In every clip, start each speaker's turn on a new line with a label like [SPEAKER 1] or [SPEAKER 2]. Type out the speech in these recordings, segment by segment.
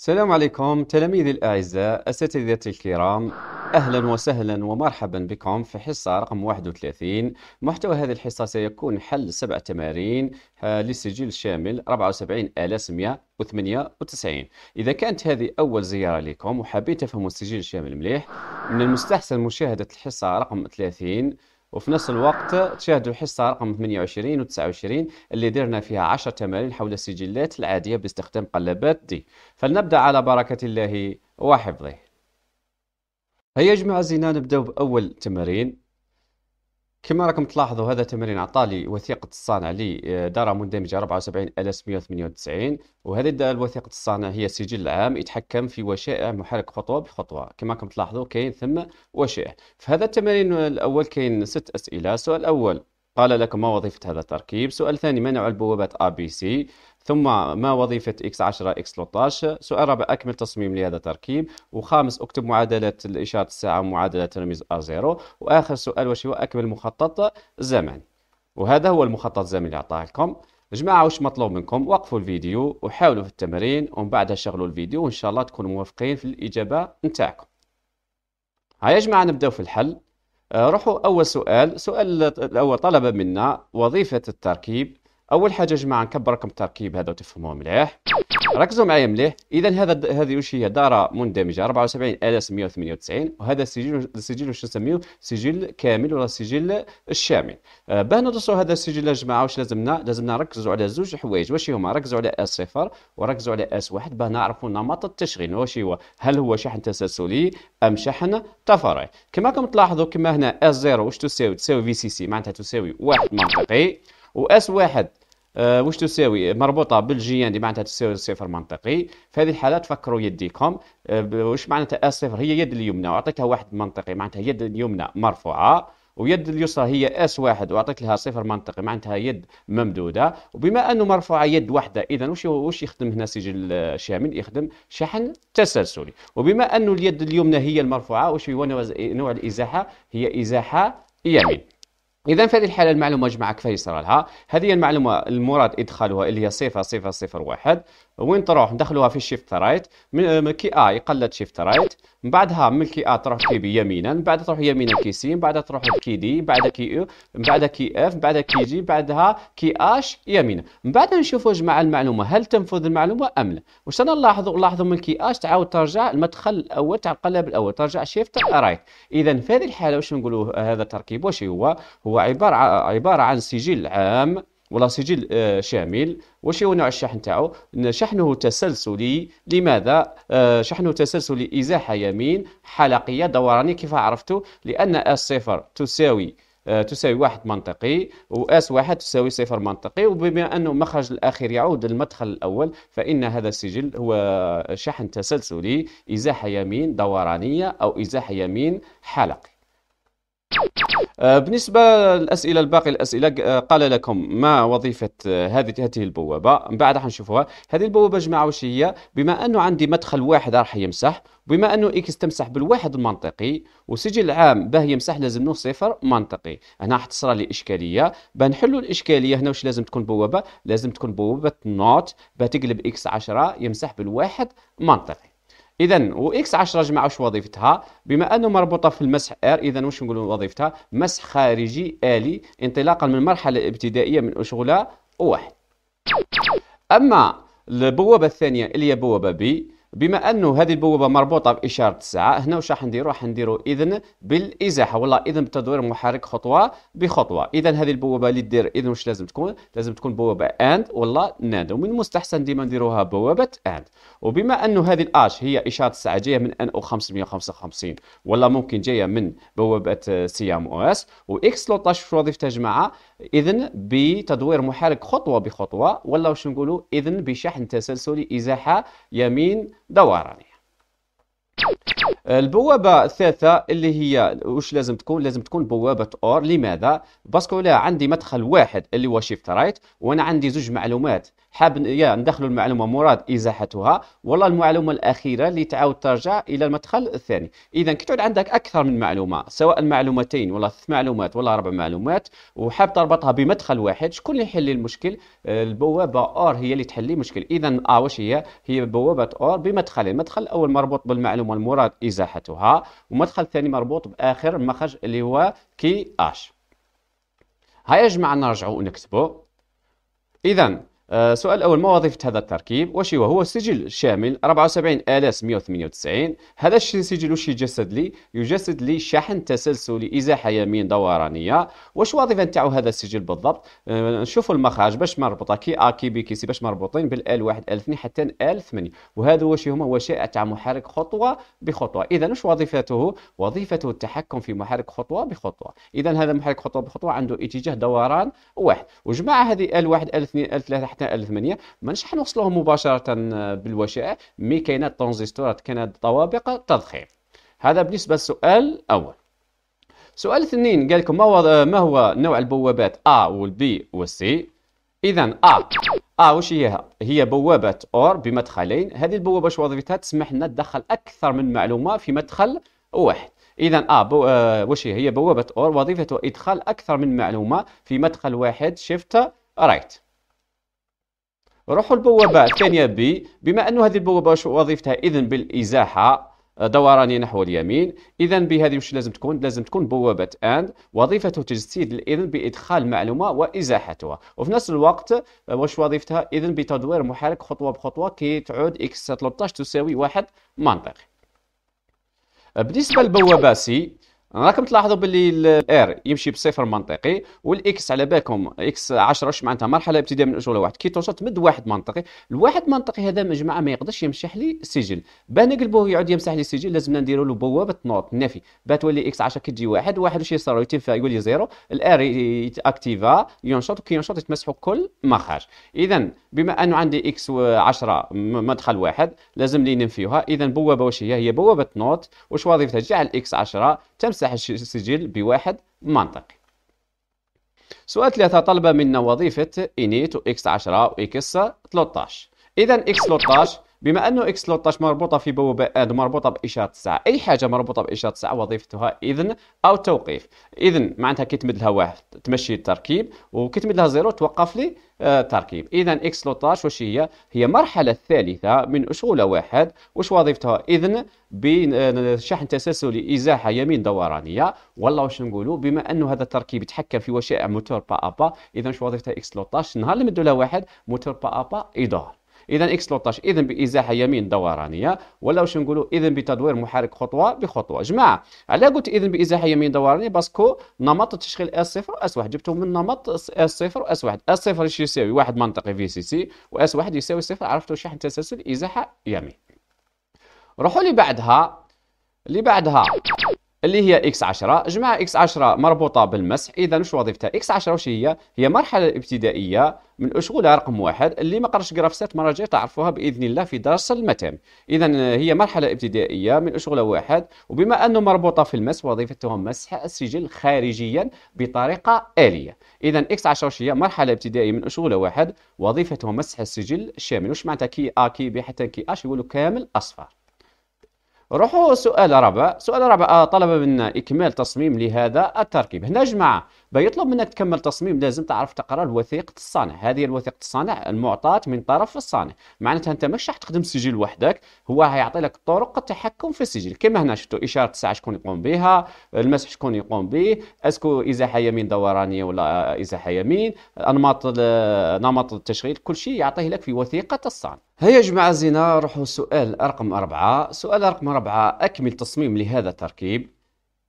[SPEAKER 1] السلام عليكم تلاميذي الأعزاء أساتذتي الكرام أهلا وسهلا ومرحبا بكم في حصة رقم 31 محتوى هذه الحصة سيكون حل سبع تمارين آه، لسجل شامل 74198 إذا كانت هذه أول زيارة لكم وحابين تفهموا السجل الشامل مليح من المستحسن مشاهدة الحصة رقم 30 وفي نفس الوقت تشاهدوا الحصة رقم 28 و 29 اللي درنا فيها 10 تمارين حول السجلات العادية باستخدام قلبات دي فلنبدأ على بركة الله وحفظه هيا جماعة زينا نبداو بأول تمارين كما راكم تلاحظوا هذا تمرين عطالي وثيقة الصانع دارة مندمجة 74198 وهذه الوثيقة الصانع هي سجل عام يتحكم في وشائع محرك خطوة بخطوة كما راكم تلاحظوا كاين ثم وشائع في هذا التمرين الأول كاين ست أسئلة السؤال الأول قال لك ما وظيفة هذا التركيب سؤال ثاني ما نوع البوابات ABC ثم ما وظيفة x10 x13 سؤال رابع أكمل تصميم لهذا التركيب وخامس أكتب معادلة الإشارة الساعة ومعادلة تلاميذ R0 وآخر سؤال واش هو أكمل مخطط زمن وهذا هو المخطط الزمني اللي عطاه لكم جماعة واش مطلوب منكم وقفوا الفيديو وحاولوا في التمرين ومن بعدها شغلوا الفيديو وإن شاء الله تكونوا موفقين في الإجابة نتاعكم هيا يا جماعة نبدأ في الحل آه، روحوا أول سؤال سؤال الأول طلب منا وظيفة التركيب اول حاجه جماعه نكبر لكم التركيب هذا وتفهموه مليح ركزوا معايا مليح اذا هذا هذه واش هي داره مندمجه 74198 وهذا السجل السجل واش نسميه سجل كامل ولا سجل الشامل آه باه ندرسوا هذا السجل يا جماعه واش لازمنا لازمنا نركزوا على زوج حوايج واش هما ركزوا على اس صفر وركزوا على اس واحد باه نعرفوا نمط التشغيل واش هو هل هو شحن تسلسلي ام شحن تفرعي كما راكم تلاحظوا كما هنا اس زيرو واش تساوي تساوي في سي سي معناتها تساوي واحد منطقي و اس واحد أه واش تساوي مربوطه بالجيان دي معناتها تساوي صفر منطقي في هذه الحاله تفكروا يديكم أه واش معناتها آه، صفر هي يد اليمنى وعطيتها واحد منطقي معناتها يد اليمنى مرفوعه ويد اليسرى هي اس واحد واعطيت لها صفر منطقي معناتها يد ممدوده وبما انه مرفوعه يد واحده اذا وش وش يخدم هنا سجل آه، شامل يخدم شحن تسلسلي وبما انه اليد اليمنى هي المرفوعه وش هو نوع الازاحه هي ازاحه يمين إذا في هذه الحالة المعلومة جمع فيصل صار لها هذه المعلومة المراد إدخالها اللي هي صفر صفر صفر واحد وين تروح ندخلوها في الشيفت رايت من كي آه، ا يقلد شيفت رايت من بعدها من كي ا تروح كي بي يمينا من بعد تروح يمينا كي سي من بعد تروح كي دي من بعد كي او من بعد كي اف من بعد كي جي من بعدها كي اش يمينا من بعد نشوفوا جماعه المعلومه هل تنفذ المعلومه ام لا واش انا نلاحظوا نلاحظوا من كي اش تعاود ترجع المدخل الاول تاع القلب الاول ترجع شيفت رايت اذا في هذه الحاله واش نقولوا هذا التركيب واش هو هو عباره عباره عن سجل عام ولا سجل آه، شامل واش هو نوع الشحن تاعو شحنه تسلسلي لماذا آه، شحنه تسلسلي ازاحه يمين حلقيه دورانيه كيف عرفتوا لان اس صفر تساوي آه، تساوي واحد منطقي واس واحد تساوي صفر منطقي وبما انه المخرج الاخير يعود للمدخل الاول فان هذا السجل هو شحن تسلسلي ازاحه يمين دورانيه او ازاحه يمين حلقي آه، بالنسبة للأسئلة الباقي الأسئلة آه، قال لكم ما وظيفة آه، هذه هذه البوابة من بعد حنشوفوها هذه البوابة جماعة واش هي بما أنه عندي مدخل واحد راح يمسح بما أنه إكس تمسح بالواحد المنطقي وسجل عام باه يمسح لازم له صفر منطقي هنا راح تصرى لي إشكالية بنحلوا الإشكالية هنا واش لازم تكون بوابة لازم تكون بوابة نوت باه تقلب إكس 10 يمسح بالواحد منطقي اذا واكس 10 جماعه واش وظيفتها بما انه مربوطه في المسح ار اذا واش نقولوا وظيفتها مسح خارجي الي انطلاقا من المرحله الابتدائيه من اشغله واحد اما البوابه الثانيه اللي هي بوابه بي بما انه هذه البوابه مربوطه باشاره الساعه هنا واش راح نديرو راح نديرو اذن بالازاحه ولا اذن بتدوير المحرك خطوه بخطوه اذا هذه البوابه اللي دير اذن واش لازم تكون لازم تكون بوابه اند ولا ناند ومن المستحسن ديما نديروها بوابه اند وبما انه هذه الاش هي اشاره الساعه جايه من ان او 555 ولا ممكن جايه من بوابه سي ام او اس واكس في وظيفتها جماعه إذن بتدوير محرك خطوه بخطوه ولا واش نقولوا إذن بشحن تسلسلي ازاحه يمين دوراني البوابة الثالثة اللي هي واش لازم تكون لازم تكون بوابة اور لماذا باسكو لا عندي مدخل واحد اللي هو شيفت رايت وانا عندي زوج معلومات حاب يا ندخلوا المعلومه مراد ازاحتها والله المعلومه الاخيره اللي تعاود ترجع الى المدخل الثاني اذا كي تعود عندك اكثر من معلومه سواء معلومتين ولا ثلاث معلومات ولا اربع معلومات وحاب تربطها بمدخل واحد شكون اللي يحل المشكل البوابه اور هي اللي تحل المشكل اذا اه واش هي هي بوابه اور بمدخلين المدخل الاول مربوط بالمعلومه المراد ازاحتها والمدخل الثاني مربوط باخر مخرج اللي هو كي اش هيا يا جماعه نرجعوا ونكتبوا اذا آه، سؤال الأول ما وظيفة هذا التركيب هو؟ هو السجل الشامل 74198 هذا السجل وش يجسد لي يجسد لي شحن تسلسلي إزاحة يمين دورانية واش وظيفة نتاعو هذا السجل بالضبط نشوفوا آه، المخارج باش مربوطة كي أ كي بي كي سي باش مربوطين بالال 1 ال 2 حتى ال 8 وهذا واش هما هو شائع تاع محرك خطوة بخطوة إذا واش وظيفته وظيفته التحكم في محرك خطوة بخطوة إذا هذا محرك خطوة بخطوة عنده اتجاه دوران واحد وجمع هذه ال 1 ال 2 ال 3 حتى حتى 1008 مانيش حنوصلوهم مباشره آه، بالوشائع مي كاينه الترانزستورات كاينه طوابق تضخيم هذا بالنسبه للسؤال الاول سؤال اثنين قال لكم ما هو آه، ما هو نوع البوابات A والبي والسي اذا A A وش هي هي بوابه اور بمدخلين هذه البوابه واش وظيفتها تسمح لنا تدخل اكثر من معلومه في مدخل واحد اذا اه, بو... آه وش هي بوابه اور وظيفتها ادخال اكثر من معلومه في مدخل واحد شيفت رايت روحوا البوابة الثانيه بي بما انه هذه البوابه وظيفتها إذن بالازاحه آه، دوراني نحو اليمين اذا بهذه واش لازم تكون لازم تكون بوابه اند وظيفته تجسيد الاذن بادخال معلومه وازاحتها وفي نفس الوقت آه، واش وظيفتها اذن بتدوير محرك خطوه بخطوه كي تعود اكس 13 تساوي واحد منطقي آه، بالنسبه للبوابه سي راكم تلاحظوا باللي الار يمشي بصفر منطقي والاكس على بالكم اكس 10 واش معناتها مرحله ابتداء من اجوله واحد كي توصل تمد واحد منطقي الواحد منطقي هذا مجموعه ما يقدرش يمسح لي السجل باه نقلبوه يعود يمسح لي السجل لازمنا نديروا له بوابه نوط نفي باه تولي اكس 10 كي تجي واحد واحد واش يصير يتنفع يولي زيرو الار يتاكتيفا ينشط كي ينشط يتمسحوا كل مخارج اذا بما انه عندي اكس 10 مدخل واحد لازم لي ننفيوها اذا بوابه واش هي هي بوابه نوط واش وظيفتها تجعل اكس 10 تمسح السجل بواحد منطقي سؤال ثلاثة طلب منا وظيفة إنيت وإكس 10 وإكس 13 إذا إكس 13 بما انه اكس 13 مربوطه في بوابه اد مربوطه باشاره الساعه اي حاجه مربوطه باشاره الساعه وظيفتها اذن او توقيف اذن معناتها كي تمد لها واحد تمشي التركيب وكي تمد لها زيرو توقف لي التركيب آه، اذا اكس 13 واش هي هي مرحله الثالثه من اشغوله واحد واش وظيفتها اذن بشحن آه، تسلسلي ازاحه يمين دورانيه والله واش نقولوا بما انه هذا التركيب يتحكم في وشائع موتور با ابا اذا واش وظيفتها اكس 13 نهار اللي مدوا لها واحد موتور با ابا يدور اذا اكس 13 اذا بازاحه يمين دورانيه ولا واش نقولوا اذا بتدوير محرك خطوه بخطوه جماعه على قلت اذا بازاحه يمين دورانيه باسكو نمط تشغيل اس 0 واس 1 جبتهم من نمط اس 0 واس 1 اس 0 ايش يساوي واحد منطقي في سي سي واس 1 يساوي صفر عرفتوا شحن تسلسل ازاحه يمين روحوا لي بعدها اللي بعدها اللي هي اكس 10 جمع اكس 10 مربوطه بالمسح اذا واش وظيفتها اكس 10 واش هي هي مرحله ابتدائيه من اشغل رقم واحد اللي ما قراش جرافسات مره جاي تعرفوها باذن الله في درس المتام اذا هي مرحله ابتدائيه من اشغل واحد وبما انه مربوطه في المسح وظيفتها مسح السجل خارجيا بطريقه اليه اذا اكس 10 واش هي مرحله ابتدائيه من اشغل واحد وظيفتها مسح السجل الشامل واش معناتها كي ا كي بي حتى كي اش يقولوا كامل اصفر روحوا سؤال رابع سؤال رابع آه، طلب منا إكمال تصميم لهذا التركيب هنا جماعة بيطلب منك تكمل تصميم لازم تعرف تقرا وثيقه الصانع هذه وثيقه الصانع المعطاة من طرف الصانع معناتها انت مش راح تخدم سجل وحدك هو هيعطي لك طرق التحكم في السجل كما هنا شفتوا اشاره الساعه شكون يقوم بها المسح شكون يقوم به اسكو ازاحه يمين دورانيه ولا ازاحه يمين انماط نمط التشغيل كل شيء يعطيه لك في وثيقه الصانع هيا يا جماعه زينة نروحوا سؤال رقم أربعة سؤال رقم أربعة أكمل تصميم لهذا التركيب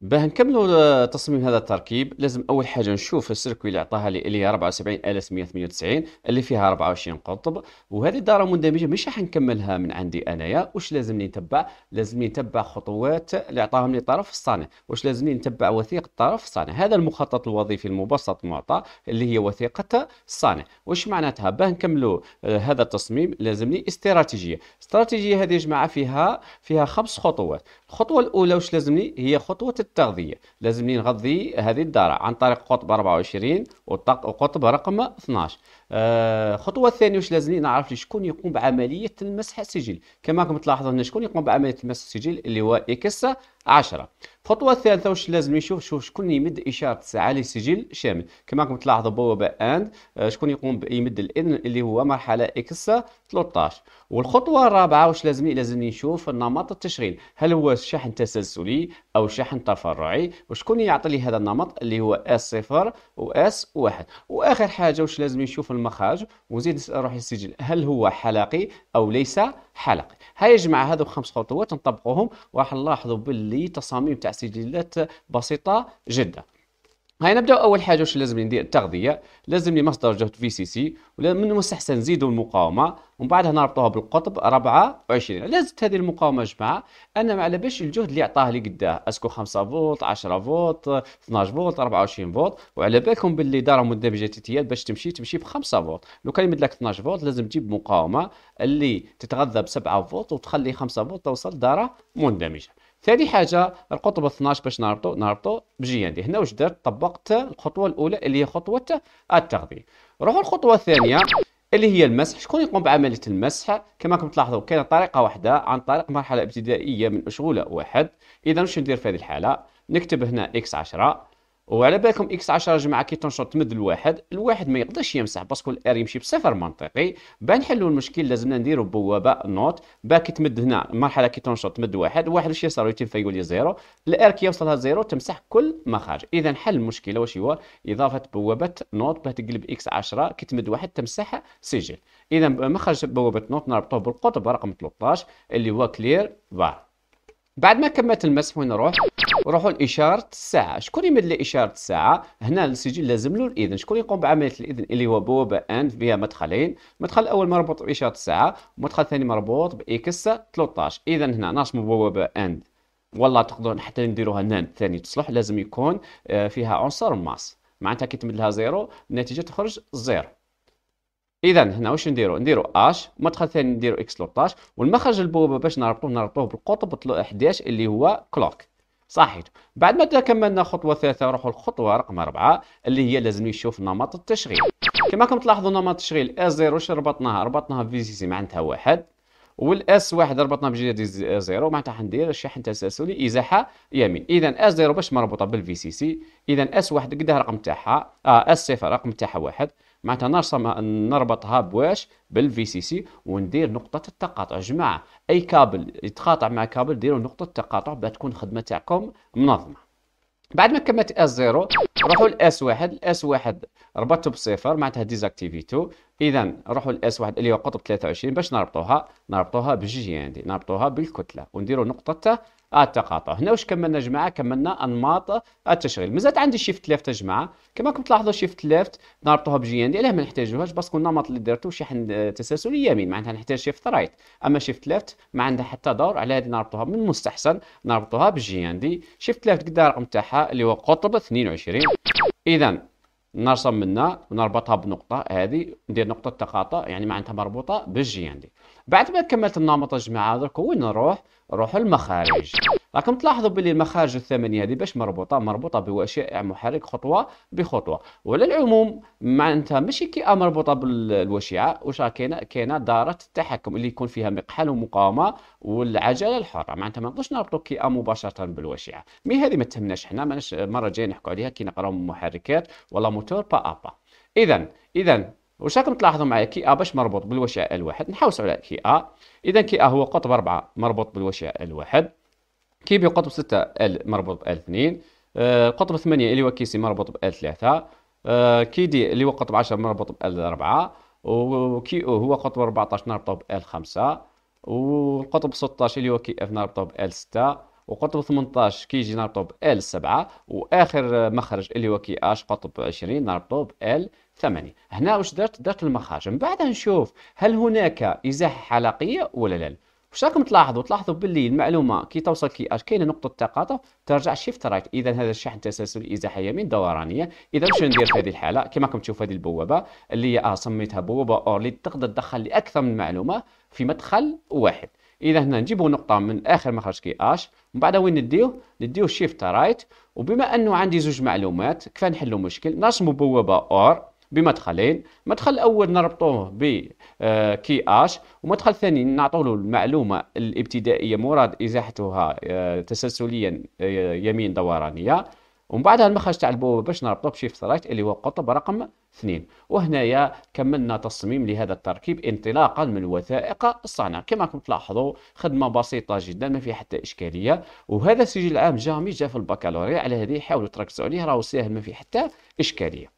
[SPEAKER 1] باه نكملوا تصميم هذا التركيب لازم اول حاجه نشوف السيركوي اللي عطاها لي اللي هي 74198 اللي فيها 24 قطب وهذه الداره مندمجه مش راح نكملها من عندي انايا واش لازمني نتبع لازمني نتبع خطوات اللي عطاهم لي طرف الصانع واش لازمني نتبع وثيقه طرف الصانع هذا المخطط الوظيفي المبسط المعطى اللي هي وثيقه الصانع واش معناتها باه نكملوا آه، هذا التصميم لازمني استراتيجيه استراتيجيه هذه يا جماعه فيها فيها خمس خطوات الخطوه الاولى واش لازمني هي خطوه التغذية لازم نغذي هذه الدارة عن طريق قطب 24 وقطب رقم 12 الخطوه آه، الثانيه واش لازم نعرف لي شكون يقوم بعمليه المسح السجل كما راكم تلاحظوا هنا شكون يقوم بعمليه المسح السجل اللي هو اكس 10 الخطوه الثالثه واش لازم نشوف شوف شكون يمد اشاره الساعه لسجل شامل كما راكم تلاحظوا بوابه اند آه، شكون يقوم يمد الاذن اللي هو مرحله اكس 13 والخطوه الرابعه واش لازم لازم نشوف نمط التشغيل هل هو شحن تسلسلي او شحن تفرعي وشكون يعطي لي هذا النمط اللي هو اس 0 واس 1 واخر حاجه واش لازم نشوف في المخرج وزيد روح السجل هل هو حلقي او ليس حلقي هاي يا جماعه هذو خمس خطوات نطبقوهم وراح نلاحظوا باللي تصاميم تاع سجلات بسيطه جدا هاي نبداو اول حاجه واش لازم ندير التغذيه لازم لي مصدر جهد في سي سي ولا من المستحسن نزيدوا المقاومه ومن بعدها نربطوها بالقطب 24 لازمت هذه المقاومه جماعه انا ما على باش الجهد اللي عطاه لي قداه اسكو 5 فولت 10 فولت 12 فولت 24 فولت وعلى بالكم باللي داره الدمجه تيتيال باش تمشي تمشي ب 5 فولت لو كان يمد لك 12 فولت لازم تجيب مقاومه اللي تتغذى ب 7 فولت وتخلي 5 فولت توصل داره مندمجه ثاني حاجه القطب 12 باش نربطو نربطو بجي عندي هنا واش درت طبقت الخطوه الاولى اللي هي خطوه التغذيه نروحو الخطوه الثانيه اللي هي المسح شكون يقوم بعمليه المسح كما راكم تلاحظوا كاين طريقه واحده عن طريق مرحله ابتدائيه من اشغوله واحد اذا واش ندير في هذه الحاله نكتب هنا اكس 10 وعلى بالكم اكس 10 جماعه كي تنشر تمد الواحد الواحد ما يقدرش يمسح باسكو الار يمشي بصفر منطقي باه نحلوا المشكل لازمنا نديروا بوابه نوت باه كي تمد هنا المرحله كي تنشر تمد واحد واحد اش يصير يتم لي زيرو الار كي يوصلها زيرو تمسح كل مخارج اذا حل المشكله واش هو اضافه بوابه نوت باه تقلب اكس 10 كي تمد واحد تمسح سجل اذا مخرج بوابه نوت نربطوه بالقطب رقم 13 اللي هو كلير بار بعد ما كملت المسح وين نروح نروحوا لاشاره الساعه شكون يمد لي اشاره الساعه هنا السجل لازم له الاذن شكون يقوم بعمليه الاذن اللي هو ان فيها مدخلين المدخل الاول مربوط باشاره الساعه المدخل الثاني مربوط باكس 13 اذا هنا نرسموا بوابه اند والله تقدرون حتى نديروها نان ثاني تصلح لازم يكون آه، فيها عنصر ماس معناتها كي تمد لها زيرو النتيجه تخرج زيرو اذا هنا واش نديرو نديرو اش مدخل الثاني نديرو اكس 13 والمخرج البوابه باش نربطوه نربطوه بالقطب 11 اللي هو كلوك صحيح بعد ما كملنا خطوه ثلاثه نروحوا للخطوه رقم اربعه اللي هي لازم نشوف نمط التشغيل كما راكم تلاحظوا نمط التشغيل اس 0 واش ربطناها ربطناها في سي سي معناتها واحد والاس واحد ربطنا بجديد زيرو معناتها حندير الشحن تسلسلي ازاحه يمين اذا اس زيرو باش مربوطه بالفي سي سي اذا اس واحد قدها رقم تاعها آه اس صفر رقم تاعها واحد معناتها نرسم نربطها بواش بالفي سي سي وندير نقطة التقاطع جماعة أي كابل يتقاطع مع كابل ديروا نقطة تقاطع باش تكون الخدمة تاعكم منظمة بعد ما كملت اس 0 روحوا لاس 1 الاس 1 ربطته بصفر معناتها ديزاكتيفيتو اذا روحوا لاس 1 اللي هو قطب 23 باش نربطوها نربطوها بالجي عندي نربطوها بالكتله ونديروا نقطه التقاطع هنا واش كملنا جماعه كملنا انماط التشغيل مازالت عندي شيفت ليفت يا جماعه كما كنت تلاحظوا شيفت ليفت نربطوها بجي ان دي علاه ما نحتاجوهاش باسكو النمط اللي درتو شحن تسلسلي يمين معناتها نحتاج شيفت رايت اما شيفت ليفت ما عندها حتى دور على هذه نربطوها من المستحسن نربطوها بجي ان دي شيفت ليفت قد الرقم تاعها اللي هو قطب 22 اذا نرسم منها ونربطها بنقطة هذه ندير نقطة تقاطع يعني معناتها مربوطة بالجي عندي بعد ما كملت النمط يا جماعة درك وين نروح روحوا المخارج راكم تلاحظوا باللي المخارج الثمانيه هذه باش مربوطه مربوطه بوشائع محرك خطوه بخطوه وعلى العموم معناتها ماشي كي مربوطه بالوشيعه واش كاينه كاينه داره التحكم اللي يكون فيها مقحل ومقاومه والعجله الحره معناتها ما نقدرش نربطوا كي مباشره بالوشيعه مي هذه ما تهمناش حنا المره الجايه نحكوا عليها كي نقراو محركات ولا موتور با ابا اذا اذا واش راكم تلاحظوا معايا كي ا باش مربوط بالوشع الواحد نحوسوا على كي ا اذا كي ا هو قطب 4 مربوط بالوشع الواحد بي قطب 6 ال مربوط ب 2 آه، قطب 8 اللي هو كي سي مربوط بال 3 آه، كي دي اللي هو قطب 10 مربوط بال 4 وكي او هو قطب 14 نربطو بال 5 والقطب 16 اللي هو كي اف نربطو بال 6 وقطب 18 كيجي نربطو ب ال 7 واخر مخرج اللي هو كي اش قطب 20 نربطو ب ال 8 هنا واش درت درت المخارج من بعد نشوف هل هناك ازاحه حلقيه ولا لا واش راكم تلاحظوا تلاحظوا باللي المعلومه كي توصل كي اش كاينه نقطه تقاطع ترجع شيفت رايت اذا هذا الشحن تسلسل ازاحه يمين دورانيه اذا واش ندير في هذه الحاله كما راكم تشوفوا هذه البوابه اللي اه سميتها بوابه اور اللي تقدر تدخل لاكثر من معلومه في مدخل واحد اذا هنا نجيبو نقطه من اخر مخرج كي اش من بعد وين نديو نديو شيفت رايت وبما انه عندي زوج معلومات كيف نحلو مشكل نرسمو بوابه اور بمدخلين مدخل الاول نربطوه ب آه، كي اش ومدخل ثاني نعطوا له المعلومه الابتدائيه مراد ازاحتها آه، تسلسليا آه، يمين دورانيه ومن بعد المخرج تاع البوابه باش نربطه بشي فصلات اللي هو قطب رقم اثنين وهنايا كملنا تصميم لهذا التركيب انطلاقا من وثائق الصانع كما راكم تلاحظوا خدمه بسيطه جدا ما فيها حتى اشكاليه وهذا سجل عام جامي جا في البكالوريا على هذه حاولوا تركزوا عليه راهو ساهل ما فيه حتى اشكاليه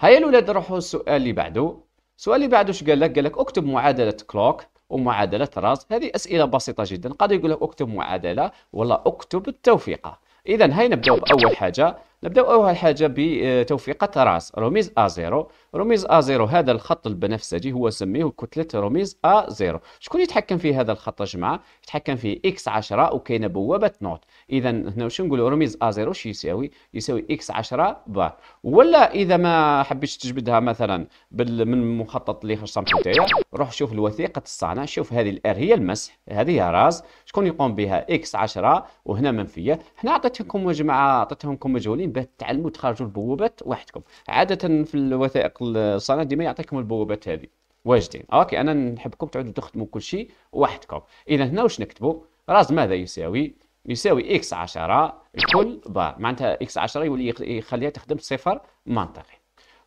[SPEAKER 1] هيا الاولاد نروحوا السؤال اللي بعده السؤال اللي بعده اش قال لك قال لك اكتب معادله كلوك ومعادله راس هذه اسئله بسيطه جدا قد يقول لك اكتب معادله ولا اكتب التوفيقه اذا هاي نبداو باول حاجه نبدأ اول حاجه بتوفيقه راس رميز A0 رميز A0 هذا الخط البنفسجي هو سميه كتله رميز A0 شكون يتحكم في هذا الخط يا جماعه يتحكم في X10 وكاينه بوابه نوت اذا هنا واش نقولوا رميز A0 شي يساوي يساوي X10 بار ولا اذا ما حبيتش تجبدها مثلا بال... من المخطط اللي خرج صامحو نتايا روح شوف الوثيقه الصانع شوف هذه الار هي المسح هذه هي راس شكون يقوم بها X10 وهنا منفيه هنا عطيتكم يا جماعه عطيتهم مجهولين المواطنين باش تعلموا تخرجوا البوابات وحدكم عاده في الوثائق الصناعه ديما يعطيكم البوابات هذه واجدين اوكي انا نحبكم تعودوا تخدموا كل شيء وحدكم اذا هنا واش نكتبوا راز ماذا يساوي يساوي اكس 10 الكل بار معناتها اكس 10 يولي يخليها تخدم صفر منطقي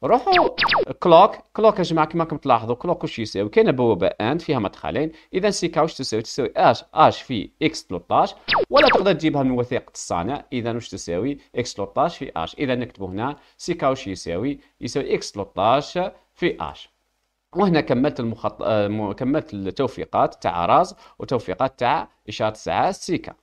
[SPEAKER 1] روحوا كلوك كلوك يا جماعه كما راكم تلاحظوا كلوك واش يساوي كاينه بوابه اند فيها مدخلين اذا سيكا واش تساوي تساوي اش اش في اكس 13 ولا تقدر تجيبها من وثيقه الصانع اذا واش تساوي اكس 13 في اش اذا نكتبوا هنا سيكا واش يساوي يساوي اكس 13 في اش وهنا كملت المخط... آه، كملت التوفيقات تاع راز وتوفيقات تاع اشاره ساعه سيكا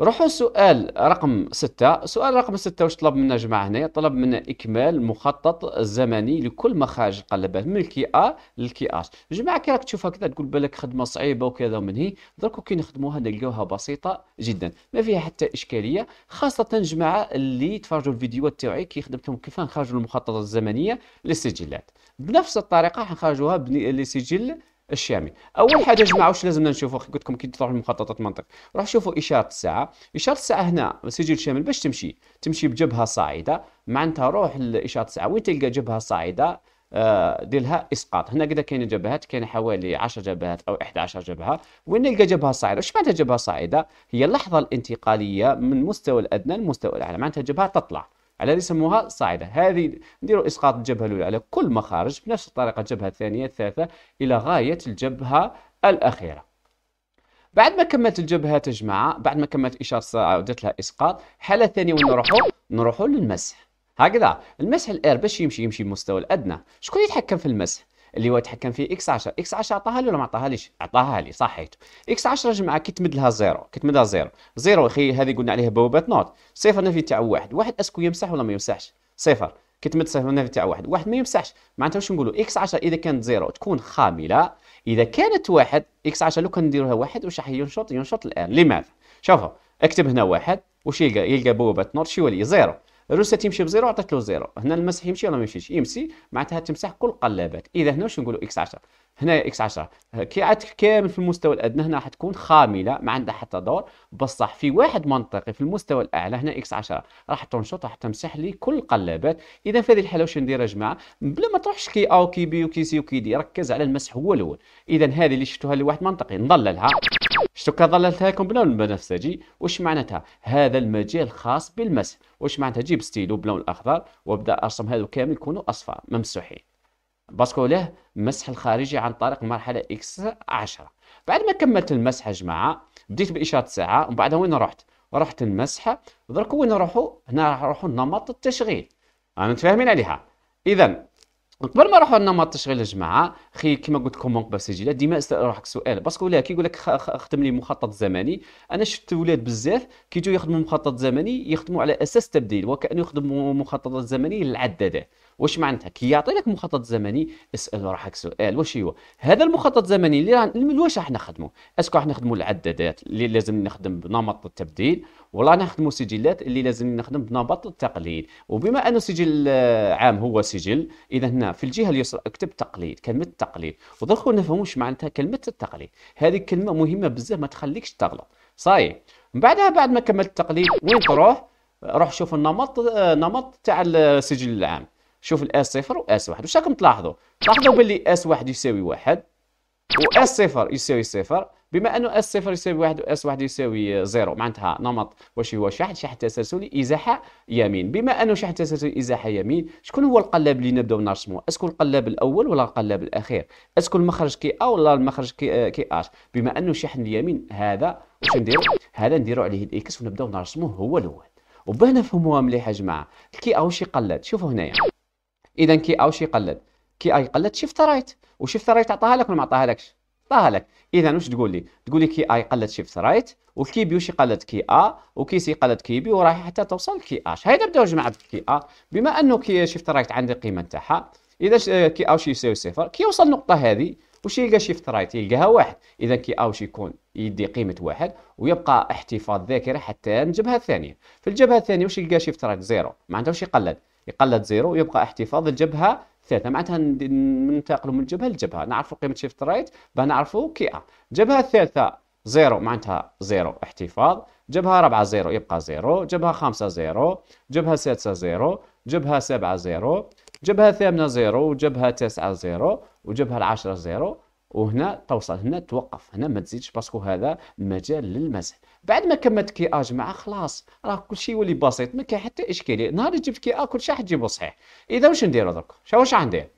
[SPEAKER 1] روحوا سؤال رقم ستة سؤال رقم ستة واش طلب منا جماعة هنايا طلب منا إكمال مخطط زمني لكل مخارج القلبات من الكي أ للكي أش جماعة كي راك تشوف هكذا تقول بالك خدمة صعيبة وكذا ومن هي درك كي نخدموها نلقاوها بسيطة جدا ما فيها حتى إشكالية خاصة جماعة اللي تفرجوا الفيديوهات تاعي كي خدمتهم كيف نخرجوا المخططات الزمنية للسجلات بنفس الطريقة حنخرجوها لسجل الشامي اول حاجه جماعه واش لازمنا نشوفوا قلت لكم كي تروحوا لمخططات المنطق روح شوفوا اشاره الساعه اشاره الساعه هنا سجل شامل باش تمشي تمشي بجبهه صاعده معناتها روح لاشاره الساعه وين تلقى جبهه صاعده آه، دير اسقاط هنا كذا كاين جبهات كاين حوالي 10 جبهات او 11 جبهه وين نلقى جبهه صاعده واش معناتها جبهه صاعده هي اللحظه الانتقاليه من مستوى الادنى للمستوى الاعلى معناتها جبهه تطلع على اللي يسموها صاعده هذه نديروا اسقاط الجبهه الاولى على كل مخارج بنفس الطريقه الجبهه الثانيه الثالثه الى غايه الجبهه الاخيره بعد ما كملت الجبهات يا جماعه بعد ما كملت اشاره الصاعده ودرت لها اسقاط حاله ثانيه ونروحوا نروحوا للمسح هكذا المسح الاير باش يمشي يمشي بالمستوى الادنى شكون يتحكم في المسح اللي هو يتحكم فيه اكس 10 اكس 10 عطاها لي ولا ما عطاها ليش عطاها لي صحيت اكس 10 يا جماعه كي تمد لها زيرو كي تمد لها زيرو زيرو اخي هذه قلنا عليها بوابات نوت صفر نفي تاع واحد واحد اسكو يمسح ولا ما يمسحش صفر كي تمد صفر نفي تاع واحد واحد ما يمسحش معناتها واش نقولوا اكس 10 اذا كانت زيرو تكون خامله اذا كانت واحد اكس 10 لو كان نديروها واحد واش راح ينشط ينشط الان لماذا شوفوا اكتب هنا واحد واش يلقى يلقى بوابات نوت شي يولي زيرو روسيت تمشي بزيرو عطيت له زيرو هنا المسح يمشي ولا ما يمشيش يمشي معناتها تمسح كل قلابات اذا هنا واش نقولوا اكس 10 هنا اكس 10 كي عاد كامل في المستوى الادنى هنا راح تكون خامله ما عندها حتى دور بصح في واحد منطقي في المستوى الاعلى هنا اكس 10 راح تنشط راح تمسح لي كل القلابات اذا في هذه الحاله واش ندير يا جماعه بلا ما تروحش كي ا وكي بي وكي سي وكي دي ركز على المسح هو الاول اذا هذه اللي شفتوها لواحد منطقي نضللها سكر ظللتها لكم بلون البنفسجي وش معناتها هذا المجال خاص بالمسح وش معناتها جيب ستيلو بلون الاخضر وابدا ارسم هذو كامل يكونوا اصفر ممسوحين باسكو له مسح الخارجي عن طريق مرحله اكس 10 بعد ما كملت المسح يا جماعه بديت باشاره ساعه ومن بعدها وين رحت رحت المسح درك وين نروحوا هنا راح نروحوا نمط التشغيل انا متفاهمين عليها اذا قبل ما نروحوا لنمط تشغيل الجماعه خي كما قلت لكم قبل سجيله ديما اسال روحك سؤال باسكو لا كي يقول لك خدم لي مخطط زمني انا شفت ولاد بزاف كي يخدموا مخطط زمني يخدموا على اساس تبديل وكانه يخدموا مخطط زمني للعدادات واش معناتها كي يعطي لك مخطط زمني اسال روحك سؤال واش هو هذا المخطط الزمني اللي واش راح نخدمه اسكو راح نخدموا العدادات اللي لازم نخدم بنمط التبديل ولا نخدموا سجلات اللي لازم نخدم بنمط التقليد وبما ان سجل آه، عام هو سجل اذا هنا في الجهه اليسرى اكتب تقليد كلمه تقليد نفهموا نفهموش معناتها كلمه التقليد هذه كلمه مهمه بزاف ما تخليكش تغلط صاي من بعدها بعد ما كملت التقليد وين تروح روح شوف النمط آه، نمط تاع السجل العام شوف الاس صفر واس واحد واش راكم تلاحظوا لاحظوا باللي اس واحد يساوي واحد واس صفر يساوي صفر بما انه اس صفر يساوي واحد واس واحد يساوي زيرو معناتها نمط واش هو شحن شحن تسلسلي ازاحه يمين بما انه شحن تسلسلي ازاحه يمين شكون هو القلاب اللي نبداو نرسموه اسكو القلاب الاول ولا القلاب الاخير اسكو المخرج كي ا ولا المخرج كي, آه، كي اش بما انه شحن اليمين هذا واش نديرو هذا نديرو عليه الاكس ونبداو نرسموه هو الاول وباه نفهموها مليح يا جماعه الكي ا واش يقلد شوفوا هنايا يعني. اذا كي او شي يقلد كي اي قلد شيفت رايت وشيفت رايت عطاها لك ولا ما عطاها لكش عطاها لك اذا واش تقول لي تقول لي كي اي قلد شيفت رايت وكي بي واش يقلد كي ا وكي سي يقلد كي بي ورايح حتى توصل كي اش هيدا نبداو جماعه كي ا بما انه كي شيفت رايت عندي القيمه نتاعها اذا كي او شي يساوي صفر كي يوصل النقطه هذه وش يلقى شيفت رايت يلقاها واحد اذا كي او شي يكون يدي قيمه واحد ويبقى احتفاظ ذاكره حتى الجبهه الثانيه في الجبهه الثانيه وش يلقى شيفت رايت زيرو ما عندوش يقلد يقلد زيرو ويبقى احتفاظ الجبهه ثلاثه معناتها ننتقلوا من الجبهه للجبهه نعرفوا قيمه شيفت رايت بنعرفوا كي ا الجبهه الثالثه زيرو معناتها زيرو احتفاظ جبهه رابعه زيرو يبقى زيرو جبهه خمسه زيرو جبهه سادسه زيرو جبهه سبعه زيرو جبهه ثامنه زيرو وجبهه تسعه زيرو وجبهه العشره زيرو وهنا توصل هنا توقف هنا ما تزيدش باسكو هذا مجال للمزح بعد ما كملت كي ا جماعه خلاص راه كل شيء يولي بسيط ما كاين حتى اشكاليه نهار اللي جبت كي ا كل كلشي حتجيبو صحيح اذا واش نديرو درك واش عندي من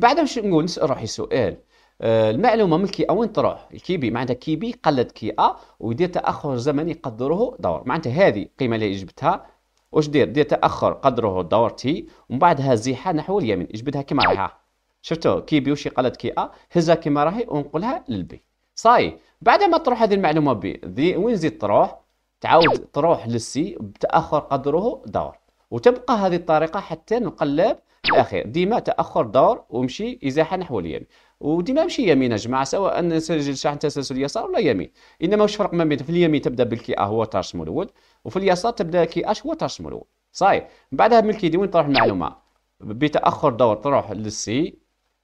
[SPEAKER 1] بعد واش نقول نسال روحي سؤال آه، المعلومه من كي ا وين تروح الكيبي معناتها كيبي قلد كي ا ودير تاخر زمني قدره دور معناتها هذه قيمه اللي جبتها واش دير دير تاخر قدره دور تي ومن بعدها زيحه نحو اليمين جبدها كما راها شفتوا كيبي وش قلد كي ا هزها كما راهي ونقلها للبي صاي بعد ما تروح هذه المعلومه بي دي وين زيد تروح تعاود تروح للسي بتاخر قدره دور وتبقى هذه الطريقه حتى نقلب الاخير ديما تاخر دور ومشي ازاحه نحو اليمين وديما مشي يمين يا جماعه سواء نسجل شحن تسلسل يسار ولا يمين انما واش فرق ما بين في اليمين تبدا بالكي ا هو تاش الاول وفي اليسار تبدا كي اش هو تاش الاول صاي من بعدها من الكي وين تروح المعلومه بتاخر دور تروح للسي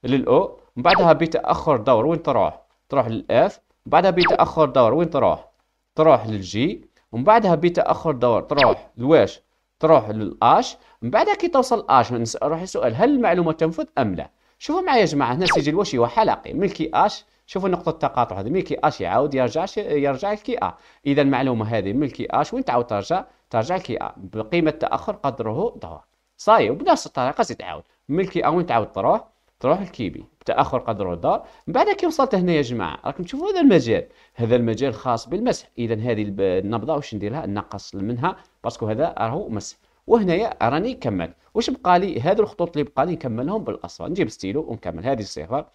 [SPEAKER 1] للاو من بعدها بتاخر دور وين تروح تروح للاف بعدها بيتاخر دور وين تروح تروح للجي ومن بعدها بيتاخر دور تروح لواش تروح للاش من بعدها كي توصل اش نروح سؤال هل المعلومه تنفذ ام لا شوفوا معايا يا جماعه هنا سجل واش هو من كي اش شوفوا نقطه التقاطع هذه من كي اش يعاود يرجع يرجع لكي ا اذا المعلومه هذه من كي اش وين تعاود ترجع ترجع لكي ا بقيمه تاخر قدره دور صاي وبنفس الطريقه سيتعاود من كي ا وين تعاود تروح تروح لكي بي تاخر قدر الدار من بعد كي وصلت هنا يا جماعه راكم تشوفوا هذا المجال هذا المجال خاص بالمسح اذا هذه النبضه واش ندير لها نقص منها باسكو هذا راهو مسح وهنايا راني كمل واش بقى لي هذو الخطوط اللي بقى لي نكملهم بالاصفر نجيب ستيلو ونكمل هذه الصفر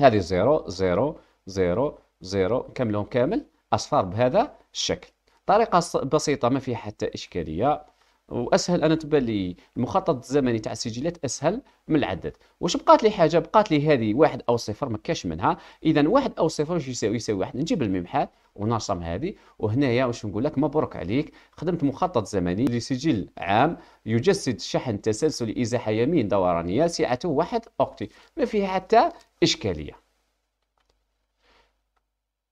[SPEAKER 1] هذه زيرو زيرو زيرو زيرو نكملهم كامل اصفر بهذا الشكل طريقه بسيطه ما فيها حتى اشكاليه واسهل انا تبان لي المخطط الزمني تاع السجلات اسهل من العدد واش بقات لي حاجه بقات لي هذه واحد او صفر ما كاش منها اذا واحد او صفر واش يساوي يساوي واحد نجيب الممحال ونرسم هذه وهنايا واش نقول لك مبروك عليك خدمت مخطط زمني لسجل عام يجسد شحن تسلسل ازاحه يمين دورانيه سعته واحد اوكتي ما فيه حتى اشكاليه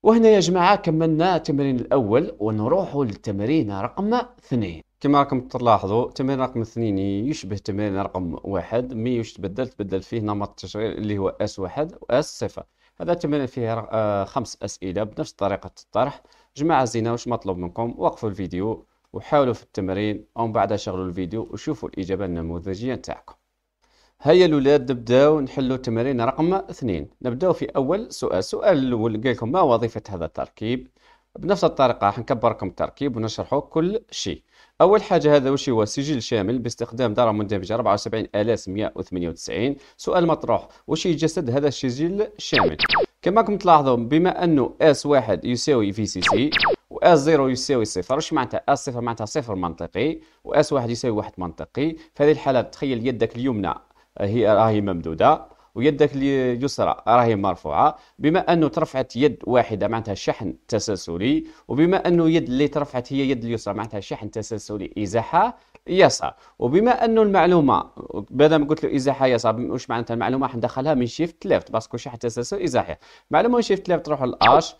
[SPEAKER 1] وهنا يا جماعه كملنا التمرين الاول ونروحوا للتمرين رقم اثنين كما راكم تلاحظوا التمرين رقم اثنين يشبه التمرين رقم واحد مي واش تبدل تبدل فيه نمط التشغيل اللي هو اس واحد واس صفر هذا التمرين فيه آه، خمس اسئله بنفس طريقه الطرح جماعه زينه واش مطلوب منكم وقفوا الفيديو وحاولوا في التمرين ومن بعد شغلوا الفيديو وشوفوا الاجابه النموذجيه نتاعكم هيا الولاد نبداو نحلوا التمرين رقم اثنين نبداو في اول سؤال السؤال الاول قال لكم ما وظيفه هذا التركيب بنفس الطريقه راح نكبركم التركيب ونشرحو كل شيء اول حاجه هذا واش هو سجل شامل باستخدام دار مندمجه 74198 سؤال مطروح واش يجسد هذا السجل الشامل كما راكم تلاحظوا بما انه اس واحد يساوي في سي سي واس زيرو يساوي صفر واش معناتها اس صفر معناتها صفر منطقي واس واحد يساوي واحد منطقي في هذه الحاله تخيل يدك اليمنى هي راهي ممدوده ويدك اليسرى راهي مرفوعه بما انه ترفعت يد واحده معناتها شحن تسلسلي وبما انه يد اللي ترفعت هي يد اليسرى معناتها شحن تسلسلي ازاحه يسار وبما انه المعلومه بدل ما قلت له ازاحه يسار واش معناتها المعلومه حندخلها من شيفت ليفت باسكو شحن تسلسل ازاحه معلومه من شيفت ليفت تروح للاش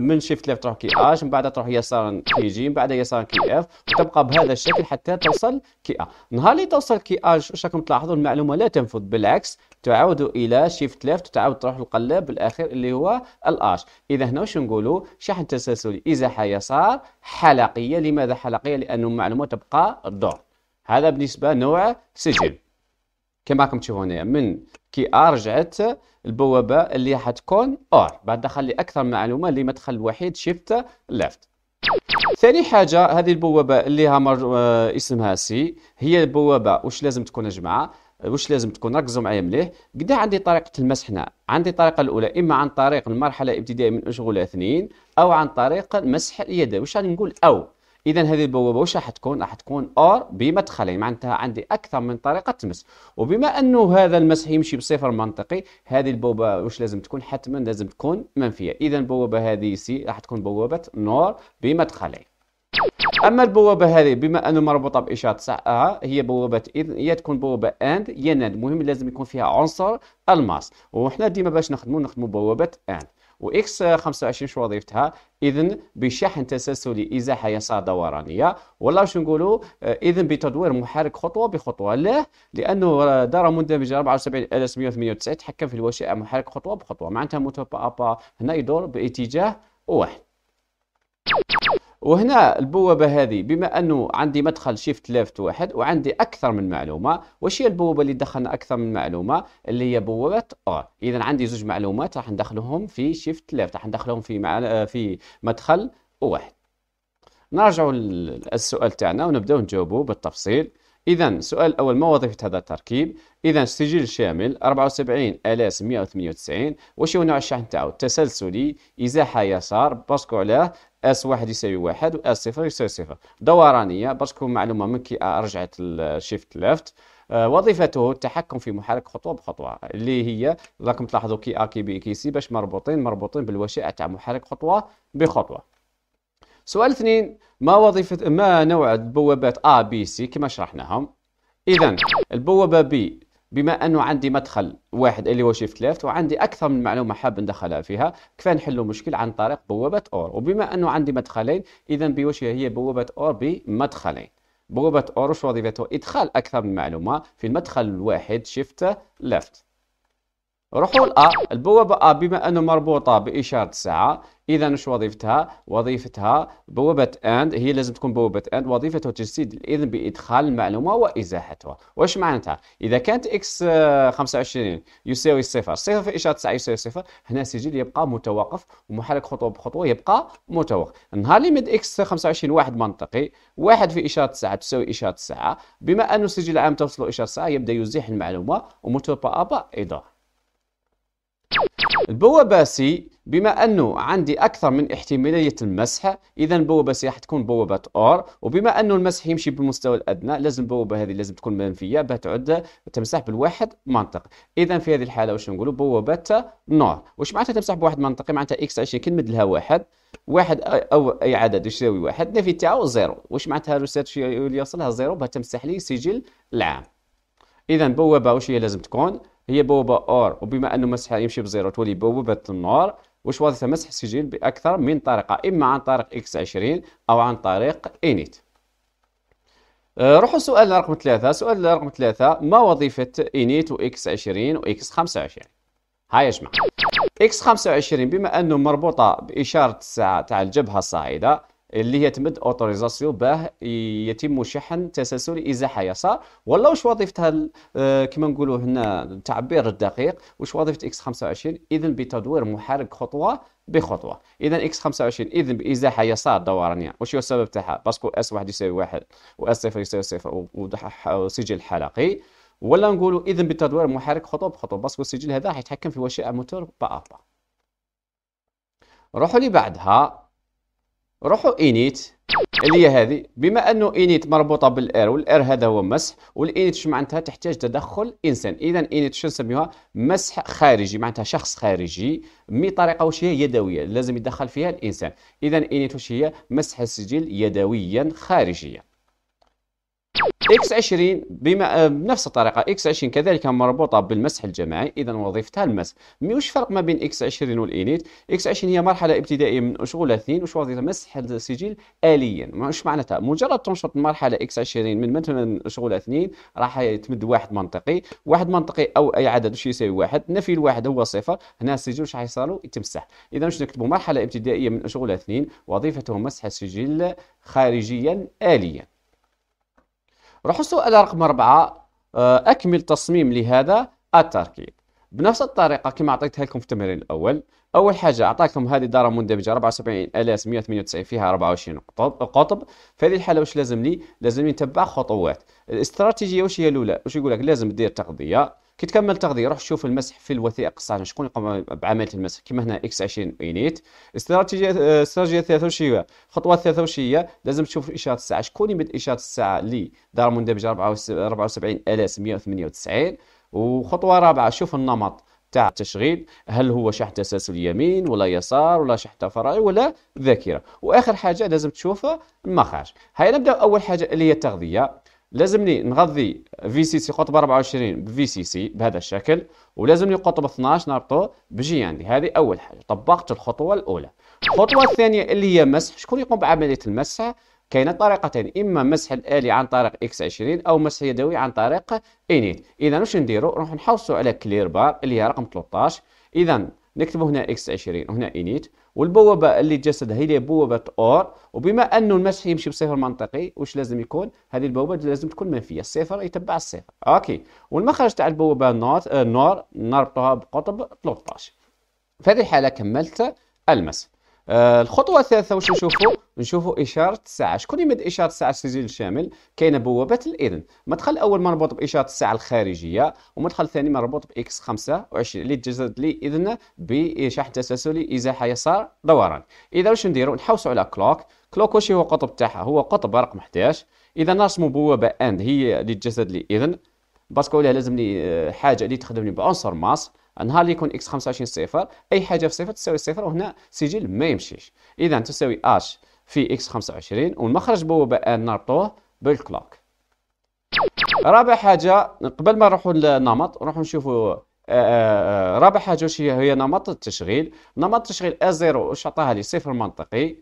[SPEAKER 1] من شيفت ليفت تروح كي اش من بعد تروح يسارا كي جي من بعد يسارا كي اف وتبقى بهذا الشكل حتى توصل كي ا نهار اللي توصل كي اش واش راكم تلاحظوا المعلومه لا تنفذ بالعكس تعود الى شيفت ليفت وتعاود تروح للقلاب الاخير اللي هو الاش اذا هنا واش نقولوا شحن تسلسلي ازاحه يسار حلقيه لماذا حلقيه لانه المعلومه تبقى دور هذا بالنسبه نوع سجل كما راكم تشوفوا هنايا من كي ا رجعت البوابه اللي حتكون اور بعد دخل لي اكثر معلومه اللي مدخل وحيد شيفت ليفت ثاني حاجه هذه البوابه اللي آه اسمها سي هي البوابه واش لازم تكون يا جماعه واش لازم تكون ركزوا معايا مليح قد عندي طريقه المسح هنا عندي الطريقه الاولى اما عن طريق المرحله الابتدائيه من اشغال اثنين او عن طريق المسح اليدوي واش نقول او اذا هذه البوابه واش راح تكون راح تكون اور بمدخلين يعني معناتها عندي اكثر من طريقه تمس وبما انه هذا المسح يمشي بصفر منطقي هذه البوابه واش لازم تكون حتما لازم تكون منفيه اذا البوابه هذه سي راح تكون بوابه نور بمدخلين اما البوابه هذه بما انه مربوطه باشاره صح آه هي بوابه اذن هي تكون بوابه اند يا ناد المهم لازم يكون فيها عنصر الماس وحنا ديما باش نخدمو نخدمو بوابه اند و واكس 25 شو وظيفتها اذا بشحن تسلسلي ازاحه يسار دورانيه ولا واش نقولوا آه، اذا بتدوير محرك خطوه بخطوه ليه لانه آه، دار مندمج 198 تحكم في الوشائع محرك خطوه بخطوه معناتها موتور با هنا يدور باتجاه واحد وهنا البوابة هذه بما أنه عندي مدخل شيفت ليفت واحد وعندي أكثر من معلومة واش هي البوابة اللي دخلنا أكثر من معلومة اللي هي بوابة أور إذا عندي زوج معلومات راح ندخلهم في شيفت ليفت راح ندخلهم في مع... في مدخل واحد نرجعوا للسؤال تاعنا ونبداو نجاوبوا بالتفصيل إذا السؤال الأول ما وظيفة هذا التركيب؟ إذا السجل شامل 74198 واش هو نوع الشحن تاعو؟ تسلسلي إزاحة يسار باسكو علاه اس واحد يساوي واحد واس صفر يساوي صفر دورانية باسكو معلومة من كي آه، رجعت الشيفت ليفت آه، وظيفته التحكم في محرك خطوه بخطوه اللي هي راكم تلاحظوا كي ا كي بي كي سي باش مربوطين مربوطين بالوشائع تاع محرك خطوه بخطوه سؤال اثنين ما وظيفة ما نوع البوابات A B C كما شرحناهم إذا البوابة B بما أنه عندي مدخل واحد اللي هو شيفت ليفت وعندي أكثر من معلومة حاب ندخلها فيها كيف نحلوا مشكل عن طريق بوابة أور وبما أنه عندي مدخلين إذا بوش هي بوابة أور بمدخلين بوابة أور وش وظيفتها إدخال أكثر من معلومة في المدخل الواحد شيفت ليفت روحوا لأ البوابة أ بما أنه مربوطة بإشارة الساعة إذا وش وظيفتها؟ وظيفتها بوابة أند هي لازم تكون بوابة أند وظيفتها تجسيد الإذن بإدخال المعلومة وإزاحتها واش معناتها؟ إذا كانت إكس 25 يساوي صفر صفر في إشارة الساعة يساوي صفر هنا السجل يبقى متوقف ومحرك خطوة بخطوة يبقى متوقف نهار اللي مد إكس 25 واحد منطقي واحد في إشارة الساعة تساوي إشارة الساعة بما أنه السجل العام توصله إشارة الساعة يبدأ يزيح المعلومة ابا إضافة البوابة سي بما انه عندي اكثر من احتماليه المسح اذا البوابه سي راح تكون بوابه اور وبما انه المسح يمشي بالمستوى الادنى لازم البوابه هذه لازم تكون منفيه باه تعد تمسح بالواحد منطق اذا في هذه الحاله واش نقولوا بوابه نور واش معناتها تمسح بواحد منطقي معناتها اكس 20 نمد لها واحد واحد او اي عدد يساوي واحد نفي تاعو زيرو واش معناتها روسيت يوصلها زيرو باه تمسح لي سجل العام اذا بوابه واش هي لازم تكون هي بوابه اور وبما انه مسحها يمشي بزيرو تولي بوابه النور واش وظيفه مسح السجل باكثر من طريقه اما عن طريق اكس 20 او عن طريق انيت أه، روحوا سؤال رقم ثلاثة سؤال رقم ثلاثة ما وظيفة انيت واكس 20 واكس 25 هاي يا جماعة اكس 25 بما انه مربوطة بإشارة الساعة تاع الجبهة الصاعدة اللي هي تمد اوتوريزاسيون باه يتم شحن تسلسل ازاحه يسار ولا واش وظيفتها آه، كما نقولوا هنا التعبير الدقيق واش وظيفه اكس 25 اذا بتدوير محرك خطوه بخطوه اذا اكس 25 اذا بازاحه يسار دورانيه يعني. واش هو السبب تاعها باسكو اس واحد يساوي واحد واس صفر يساوي صفر وسجل حلقي ولا نقولوا اذا بتدوير محرك خطوه بخطوه باسكو السجل هذا راح يتحكم في وشائع موتور بأطلع روحوا لي بعدها روحوا انيت اللي هي هذه بما انه انيت مربوطه بالار والار هذا هو مسح والانيت شو معناتها تحتاج تدخل انسان اذا انيت شو نسميوها مسح خارجي معناتها شخص خارجي طريقه واش هي يدويه لازم يدخل فيها الانسان اذا انيت واش هي مسح السجل يدويا خارجيا اكس 20 بما... آه، بنفس الطريقه اكس 20 كذلك مربوطه بالمسح الجماعي اذا وظيفتها المسح وش الفرق ما بين اكس 20 والانيت اكس 20 هي مرحله ابتدائيه من اشغال اثنين وش وظيفتها مسح السجل اليا واش معناتها مجرد تنشط مرحله اكس 20 من مثلا اشغال اثنين راح يتمد واحد منطقي واحد منطقي او اي عدد وش يساوي واحد نفي الواحد هو صفر هنا السجل وش حيصير له يتمسح اذا واش نكتبوا مرحله ابتدائيه من اشغال اثنين وظيفته مسح السجل خارجيا اليا نروحوا السؤال رقم أربعة آه، أكمل تصميم لهذا التركيب بنفس الطريقة كما عطيتها لكم في التمرين الأول أول حاجة أعطاكم هذه دارة مندمجة 198 فيها 24 قطب في هذه الحالة واش لازم لي؟ لازم نتبع خطوات الاستراتيجية واش هي الأولى؟ واش يقول لك لازم دير تغذية كي تكمل التغذيه روح شوف المسح في الوثائق الصحيحه شكون يقوم بعمليه المسح كما هنا اكس 20 يونيت استراتيجيه استراتيجيه خطوه الخطوه التهاوشيه لازم تشوف اشاره الساعه شكون يمد اشاره الساعه اللي دار مندمجه 74198 وخطوه رابعه شوف النمط تاع التشغيل هل هو شحن تسلسل يمين ولا يسار ولا شحن فرعي ولا ذاكره واخر حاجه لازم تشوف المخارج هيا نبدا اول حاجه اللي هي التغذيه لازمني نغذي في سي سي قطب 24 بفي سي سي بهذا الشكل ولازمني قطب 12 نربطه بجي عندي هذه اول حاجه طبقت الخطوه الاولى الخطوه الثانيه اللي هي مسح شكون يقوم بعمليه المسح كاين طريقتين اما مسح الالي عن طريق اكس 20 او مسح يدوي عن طريق انيت اذا واش نديرو نروح نحوسو على كلير بار اللي هي رقم 13 اذا نكتبوا هنا اكس 20 وهنا انيت والبوابه اللي تجسدها هي بوابه اور وبما انه المسح يمشي بصفر منطقي واش لازم يكون هذه البوابه لازم تكون منفيه الصفر يتبع الصفر اوكي والمخرج تاع البوابه آه، نور نار نربطها بقطب 13 في هذه الحاله كملت المسح آه الخطوه الثالثه واش نشوفوا نشوفوا اشاره الساعه شكون يمد اشاره الساعه السجل الشامل كاينه بوابه الاذن المدخل الاول مربوط باشاره الساعه الخارجيه ومدخل الثاني مربوط باكس 25 اللي تجسد لي اذن بشحن تسلسلي ازاحه يسار دوران اذا واش نديروا نحوسوا على كلوك كلوك واش هو القطب تاعها هو قطب رقم 11 اذا نرسموا بوابه اند هي اللي تجسد لي اذن باسكو لازمني آه، حاجه اللي تخدمني بعنصر ماس نهار اللي يكون اكس 25 صفر اي حاجه في صفر تساوي صفر وهنا سجل ما يمشيش اذا تساوي اش في اكس 25 والمخرج بوابه ان نربطوه بالكلوك رابع حاجه قبل ما نروحوا للنمط نروحوا نشوفوا آه، آه، آه، رابع حاجه واش هي نمط التشغيل نمط التشغيل ا 0 واش عطاها لي صفر منطقي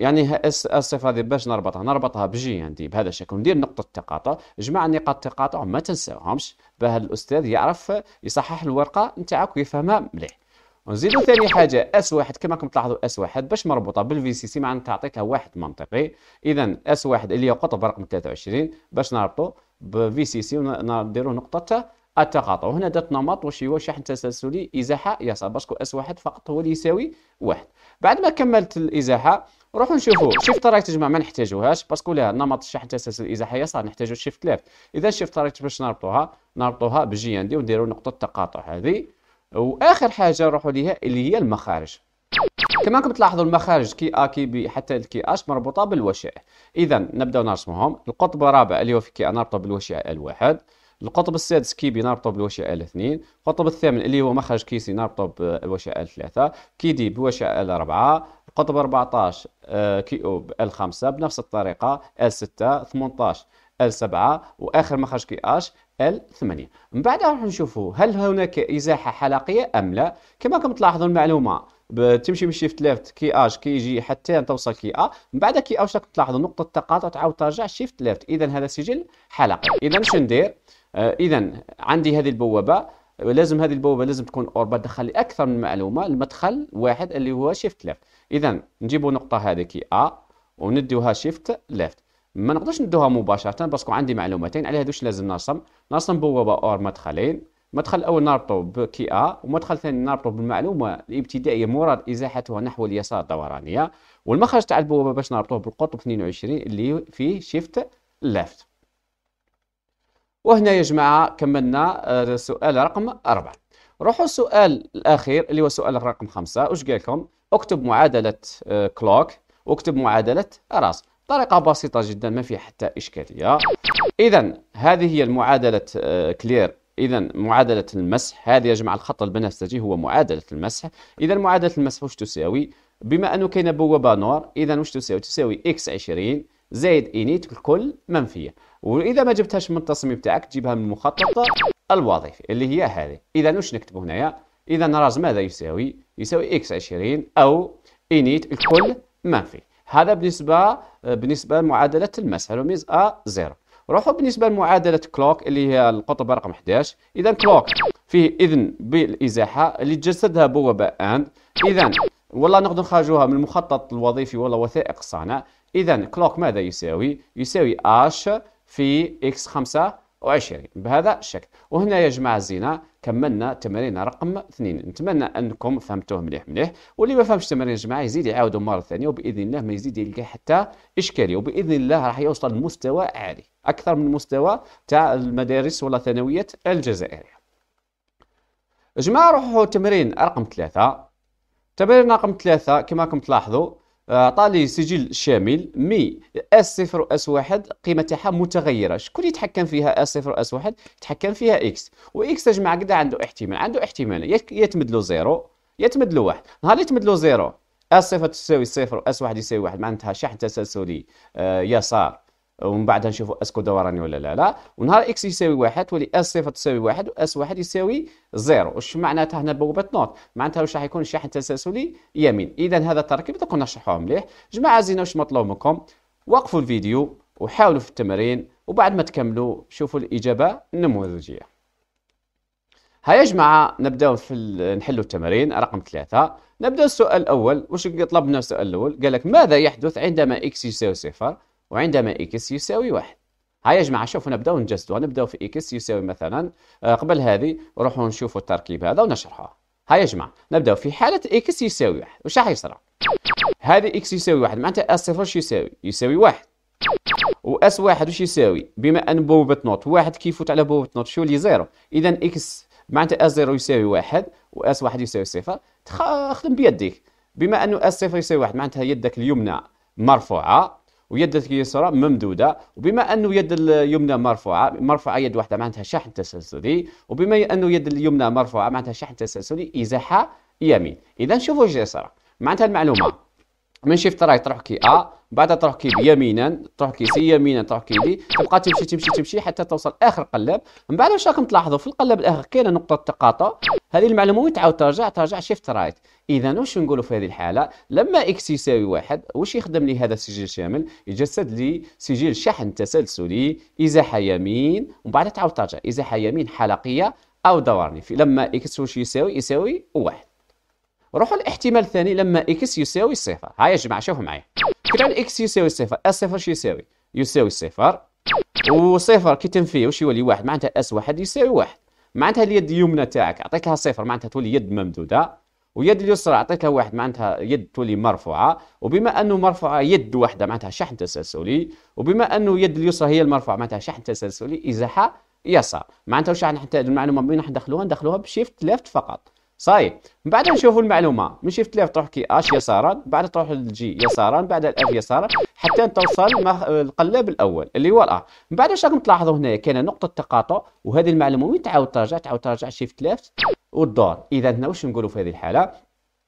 [SPEAKER 1] يعني الصفه هذه باش نربطها نربطها بجي عندي بهذا الشكل ندير نقطه تقاطع جمع نقاط التقاطع ما تنساوهمش باه الاستاذ يعرف يصحح الورقه نتاعك ويفهمها مليح ونزيدوا ثاني حاجه اس واحد كما راكم تلاحظوا اس واحد باش مربوطه بالفي سي سي معناتها تعطيتها واحد منطقي اذا اس واحد اللي هو قطب رقم 23 باش نربطه بفي سي سي ونديروا نقطه التقاطع وهنا دات نمط واش هو شحن تسلسلي ازاحه يسار باسكو اس واحد فقط هو اللي يساوي واحد بعد ما كملت الازاحه روحوا نشوفوا شيفت رايت تجمع جماعه ما نحتاجوهاش باسكو لها نمط الشحن التسلسل الازاحيه صار نحتاجو شيفت ليفت اذا شيفت رايت باش نربطوها نربطوها بجي ان دي ونديرو نقطه تقاطع هذه واخر حاجه نروحوا ليها اللي هي المخارج كما راكم تلاحظوا المخارج كي ا كي بي حتى الكي اش مربوطه بالوشائع اذا نبداو نرسمهم القطب الرابع اللي هو في كي ا نربطه بالوشائع الواحد القطب السادس كي بنربطه بالوشع ال 2 القطب الثامن اللي هو مخرج كيسي نربطه آه، بالوشع ال 3 كي دي بوشع ال 4 القطب 14 آه، كي او بال 5 بنفس الطريقه ال 6 18 ال 7 واخر مخرج كي اش ال 8 من بعدها راح نشوفوا هل هناك ازاحه حلقيه ام لا كما راكم تلاحظوا المعلومه تمشي من شيفت ليفت كي اش كي جي حتى توصل كي ا من بعد كي اش تلاحظوا نقطه تقاطع تعاود ترجع شيفت ليفت اذا هذا سجل حلقي اذا شندير ندير آه، اذا عندي هذه البوابه لازم هذه البوابه لازم تكون اوربا تدخل لي اكثر من معلومه المدخل واحد اللي هو شيفت ليفت اذا نجيبوا نقطه كي ا ونديوها شيفت ليفت ما نقدرش ندوها مباشره باسكو عندي معلومتين على هذوش لازم نرسم نرسم بوابه اور مدخلين المدخل الاول نربطه بكي ا والمدخل الثاني نربطه بالمعلومه الابتدائيه مراد ازاحتها نحو اليسار دورانيه والمخرج تاع البوابه باش نربطوه بالقطب 22 اللي فيه شيفت ليفت وهنا يا جماعة كملنا السؤال آه، رقم أربعة روحوا السؤال الأخير اللي هو سؤال رقم خمسة واش قال لكم اكتب معادلة كلوك آه، واكتب معادلة راس طريقة بسيطة جدا ما فيها حتى إشكالية إذا هذه هي المعادلة كلير آه، اذا معادله المسح هذه يا جماعه الخط البنفسجي هو معادله المسح اذا معادله المسح واش تساوي بما انه كاين بوابه نور اذا واش تساوي تساوي اكس 20 زائد انيت الكل منفيه واذا ما جبتهاش من التصميم تاعك تجيبها من المخطط الوظيفي اللي هي هذه اذا واش نكتب هنايا اذا راز ماذا يساوي يساوي اكس 20 او انيت الكل منفي هذا بالنسبه بالنسبه لمعادله المسح رميز ا زيرو روحوا بالنسبه لمعادله كلوك اللي هي القطبه رقم 11 اذا كلوك فيه اذن بالازاحه اللي تجسدها بوابه اند اذا والله نقدر نخرجوها من المخطط الوظيفي ولا وثائق الصانع اذا كلوك ماذا يساوي يساوي اش في إكس 25 بهذا الشكل وهنا يا جماعة الزينة كملنا تمارين رقم 2 نتمنى أنكم فهمتوه مليح مليح واللي ما فهمش التمارين يا جماعة يزيد يعاودوا مرة ثانية وبإذن الله ما يزيد يلقى حتى إشكالية وبإذن الله راح يوصل لمستوى عالي أكثر من مستوى تاع المدارس ولا ثانويات الجزائرية جماعة روحوا تمرين رقم ثلاثة تمرين رقم ثلاثة كما راكم تلاحظوا عطى سجل شامل مي اس صفر واس واحد قيمة تاعها متغيره شكون يتحكم فيها اس صفر واس واحد يتحكم فيها اكس و اكس اجمع كدا عنده احتمال عنده احتمال يا تمدلو زيرو يا تمدلو واحد نهار يتمد تمدلو زيرو اس صفر تساوي صفر واس واحد يساوي واحد معنتها شحن تسلسلي آه، يسار ومن بعدها نشوفوا اسكو دوراني ولا لا لا ونهار اكس يساوي واحد تولي اس صفر تساوي واحد واس واحد يساوي زيرو واش معناتها هنا بوابه نوت معناتها واش راح يكون الشاحن تسلسلي يمين اذا هذا التركيب دوك نشرحوه مليح جماعه زينا واش مطلوب منكم وقفوا الفيديو وحاولوا في التمرين وبعد ما تكملوا شوفوا الاجابه النموذجيه ها يا جماعه نبداو في نحلوا التمارين رقم ثلاثة نبداو السؤال الاول واش يطلب السؤال الاول قال لك ماذا يحدث عندما اكس يساوي صفر وعندما إكس يساوي واحد هيا يا جماعة شوفوا نبداو نجسدوا نبداو في إكس يساوي مثلا آه، قبل هذه روحوا نشوفوا التركيب هذا ونشرحه هيا يا جماعة نبداو في حالة إكس يساوي واحد وش راح يصرى؟ هذه إكس يساوي واحد معناتها أس صفر يساوي؟ يساوي واحد واس واحد وش يساوي بما ان بوبة نوت واحد كيفوت على بوبة نوت شو اللي زيرو اذا اكس معناتها اس زيرو يساوي واحد واس واحد يساوي صفر تخدم بيديك بما انه اس صفر يساوي واحد معناتها يدك اليمنى مرفوعه ويدك اليسرى ممدوده وبما انه يد اليمنى مرفوعه مرفوعه يد واحده معناتها شحن تسلسلي وبما انه يد اليمنى مرفوعه معناتها شحن تسلسلي ازاحه يمين اذا شوفوا اليسرى معناتها المعلومه من شيفت رايت تروح كي ا بعدها تروح كي بي يمينا تروح كي سي يمينا تروح كي بي تبقى تمشي تمشي تمشي حتى توصل اخر قلب من بعد واش راكم تلاحظوا في القلب الاخر كاينه نقطه تقاطع هذه المعلومه وين تعاود ترجع ترجع شيفت رايت اذا واش نقولوا في هذه الحاله لما اكس يساوي واحد واش يخدم لي هذا السجل شامل يجسد لي سجل شحن تسلسلي ازاحه يمين ومن بعد تعاود ترجع ازاحه يمين حلقيه او دورني في لما اكس واش يساوي يساوي واحد روحوا للاحتمال الثاني لما اكس يساوي صفر هاي يا جماعه شوفوا معايا كده الاكس يساوي صفر الصفر شو يساوي يساوي صفر وصفر كي تنفيه وش يولي واحد معناتها اس واحد يساوي واحد معناتها اليد اليمنى تاعك اعطيت لها صفر معناتها تولي يد ممدوده ويد اليسرى اعطيتها واحد معناتها يد تولي مرفوعه وبما انه مرفوعه يد واحده معناتها شحن تسلسلي وبما انه يد اليسرى هي المرفوعه معناتها شحن تسلسلي ازاحه يسار معناتها واش راح نحتاج المعلومه منين راح ندخلوها ندخلوها بشيفت ليفت فقط صايب من بعد نشوفوا المعلومه من في التليف تروح كي اش يسارا بعد تروح للجي يسارا بعد الاف يسارا حتى توصل القلاب الاول اللي هو الار من بعد واش راكم تلاحظوا هنايا كاين نقطه تقاطع وهذه المعلومه وين تعاود ترجع تعاود ترجع شيفت ليفت والدور اذا هنا واش نقولوا في هذه الحاله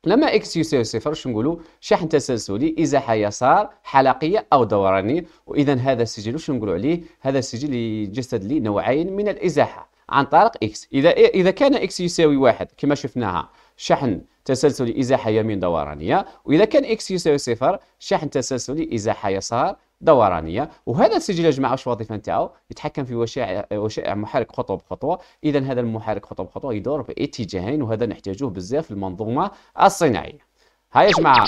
[SPEAKER 1] لما اكس يساوي صفر واش نقولوا شحن تسلسلي ازاحه يسار حلقيه او دورانيه واذا هذا السجل واش نقولوا عليه هذا السجل يجسد لي نوعين من الازاحه عن طريق اكس اذا إيه، اذا كان اكس يساوي واحد كما شفناها شحن تسلسلي ازاحه يمين دورانيه واذا كان اكس يساوي صفر شحن تسلسلي ازاحه يسار دورانيه وهذا السجل يا جماعه واش الوظيفه نتاعو يتحكم في وشائع وشائع محرك خطوه بخطوه اذا هذا المحرك خطوه بخطوه يدور باتجاهين وهذا نحتاجوه بزاف في المنظومه الصناعيه هاي يا جماعه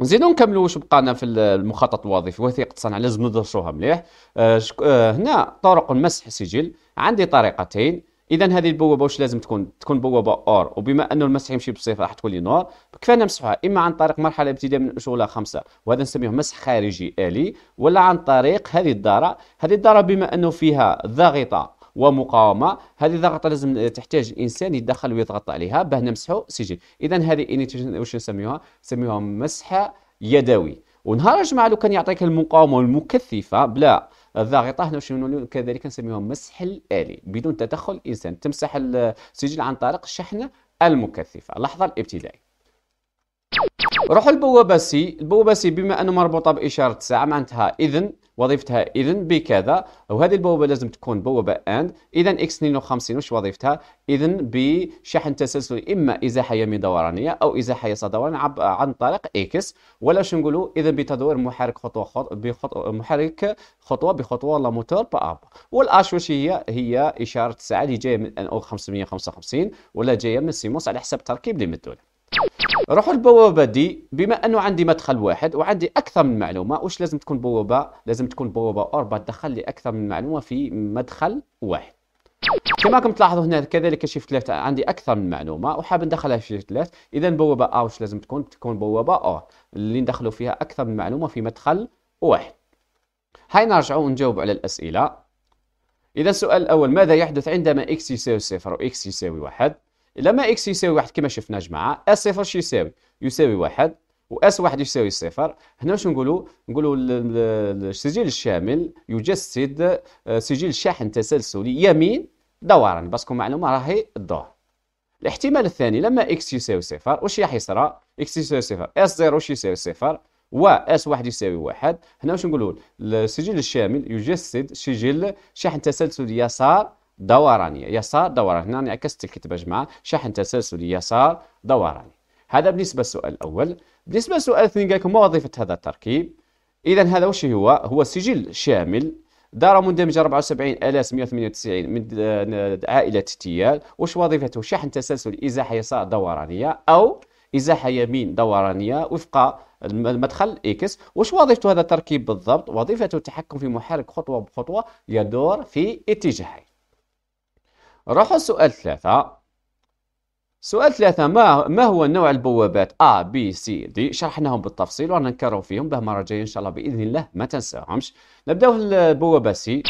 [SPEAKER 1] نزيدو نكملو واش بقانا في المخطط الوظيفي وثيقه الصنعة لازم ندرسوها مليح آه, آه، هنا طرق مسح السجل عندي طريقتين اذا هذه البوابه واش لازم تكون تكون بوابه اور وبما انه المسح يمشي بصفه راح تولي نور كفانا نمسحوها اما عن طريق مرحله ابتداء من شغله خمسه وهذا نسميه مسح خارجي الي ولا عن طريق هذه الداره هذه الداره بما انه فيها ضاغطه ومقاومه هذه الضغطه لازم تحتاج الانسان يتدخل ويضغط عليها باه نمسحوا السجل اذا هذه انيتيشن واش نسميوها نسميوها مسح يدوي ونهار الجمعه لو كان يعطيك المقاومه المكثفه بلا الضاغطه هنا كذلك نسميوها مسح الالي بدون تدخل الانسان تمسح السجل عن طريق الشحنه المكثفه لحظه الابتدائي روحوا البوابه سي البوابه سي بما انه مربوطه باشاره الساعه معناتها اذن وظيفتها إذن بكذا وهذه البوابه لازم تكون بوابه اند اذن اكس 52 وش وظيفتها إذن بشحن تسلسلي اما إزاحة يمين دورانيه او إزاحة يسار دورانية عن طريق اكس ولا شو نقولوا إذن بتدوير محرك خطوه خطوه بخطوه محرك خطوه بخطوه لا موتور باب والاش وش هي هي اشاره الساعه اللي جايه من ان او 555 ولا جايه من سيموس على حسب التركيب اللي مدوا روحوا البوابه دي بما انه عندي مدخل واحد وعندي اكثر من معلومه واش لازم تكون بوابه لازم تكون بوابه اربعة تدخل لي اكثر من معلومه في مدخل واحد كما راكم تلاحظوا هنا كذلك شيفت ليفت عندي اكثر من معلومه وحاب ندخلها في شيفت ليفت اذا بوابه ا واش لازم تكون تكون بوابه ا اللي ندخلوا فيها اكثر من معلومه في مدخل واحد هاي نرجعوا ونجاوب على الاسئله اذا السؤال الاول ماذا يحدث عندما اكس يساوي صفر واكس يساوي واحد لما اكس يساوي واحد كما شفنا جماعه اس صفر شو يساوي يساوي واحد واس واحد يساوي صفر هنا واش نقولوا نقولوا السجل الشامل يجسد آه، سجل شاحن تسلسلي يمين دورا باسكو معلومه راهي الدور الاحتمال الثاني لما اكس يساوي صفر واش راح يصرى اكس يساوي صفر اس زيرو واش يساوي صفر و اس واحد يساوي واحد هنا واش نقولوا السجل الشامل يجسد سجل شاحن تسلسلي يسار دورانية يسار دوران هنا عكست الكتبة جماعة شحن تسلسلي يسار دوراني هذا بالنسبة للسؤال الأول بالنسبة للسؤال الثاني قال لكم ما وظيفة هذا التركيب إذا هذا وش هو هو سجل شامل دار مندمجة 74198 من عائلة تيال وش وظيفته شحن تسلسل إزاحة يسار دورانية أو إزاحة يمين دورانية وفق المدخل إكس وش وظيفته هذا التركيب بالضبط وظيفته التحكم في محرك خطوة بخطوة يدور في اتجاهين نروحو سؤال ثلاثة سؤال ثلاثة ما ما هو نوع البوابات A B C D شرحناهم بالتفصيل ورانا نكرروا فيهم به مرة جاية إن شاء الله بإذن الله ما تنساهمش نبداو البوابة سي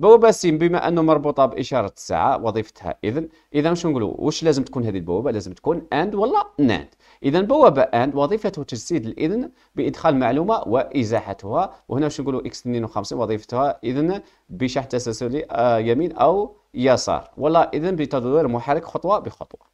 [SPEAKER 1] بوابه سين بما انه مربوطه باشاره الساعه وظيفتها اذن اذا شنو نقولوا واش لازم تكون هذه البوابه لازم تكون اند ولا ناند اذا بوابه اند وظيفته تجسيد الاذن بادخال معلومه وازاحتها وهنا واش نقولوا اكس 52 وظيفتها اذن بشحن تسلسلي آه، يمين او يسار ولا اذن بتدوير محرك خطوه بخطوه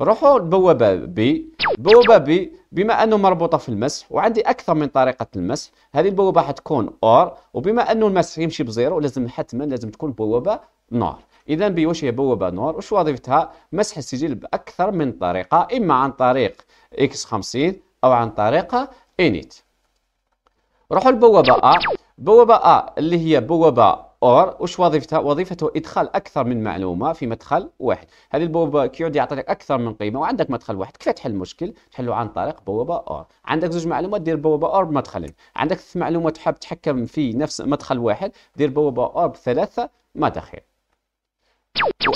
[SPEAKER 1] روحوا لبوابه بي بوابه بي بما انه مربوطه في المسح وعندي اكثر من طريقه المسح هذه البوابه حتكون اور وبما انه المسح يمشي بزيرو لازم حتما لازم تكون بوابه نور اذا بي واش هي بوابه نور وش وظيفتها مسح السجل باكثر من طريقه اما عن طريق اكس خمسين او عن طريق انيت روحوا لبوابه ا بوابه ا اللي هي بوابه اور وش وظيفتها؟ وظيفته ادخال اكثر من معلومه في مدخل واحد، هذه البوابه كيورد يعطي لك اكثر من قيمه وعندك مدخل واحد، كيف تحل المشكل؟ تحله عن طريق بوابه اور، عندك زوج معلومات دير بوابه اور بمدخلين، عندك ثلاث معلومات تحب تحكم في نفس مدخل واحد، دير بوابه اور بثلاثه مداخل.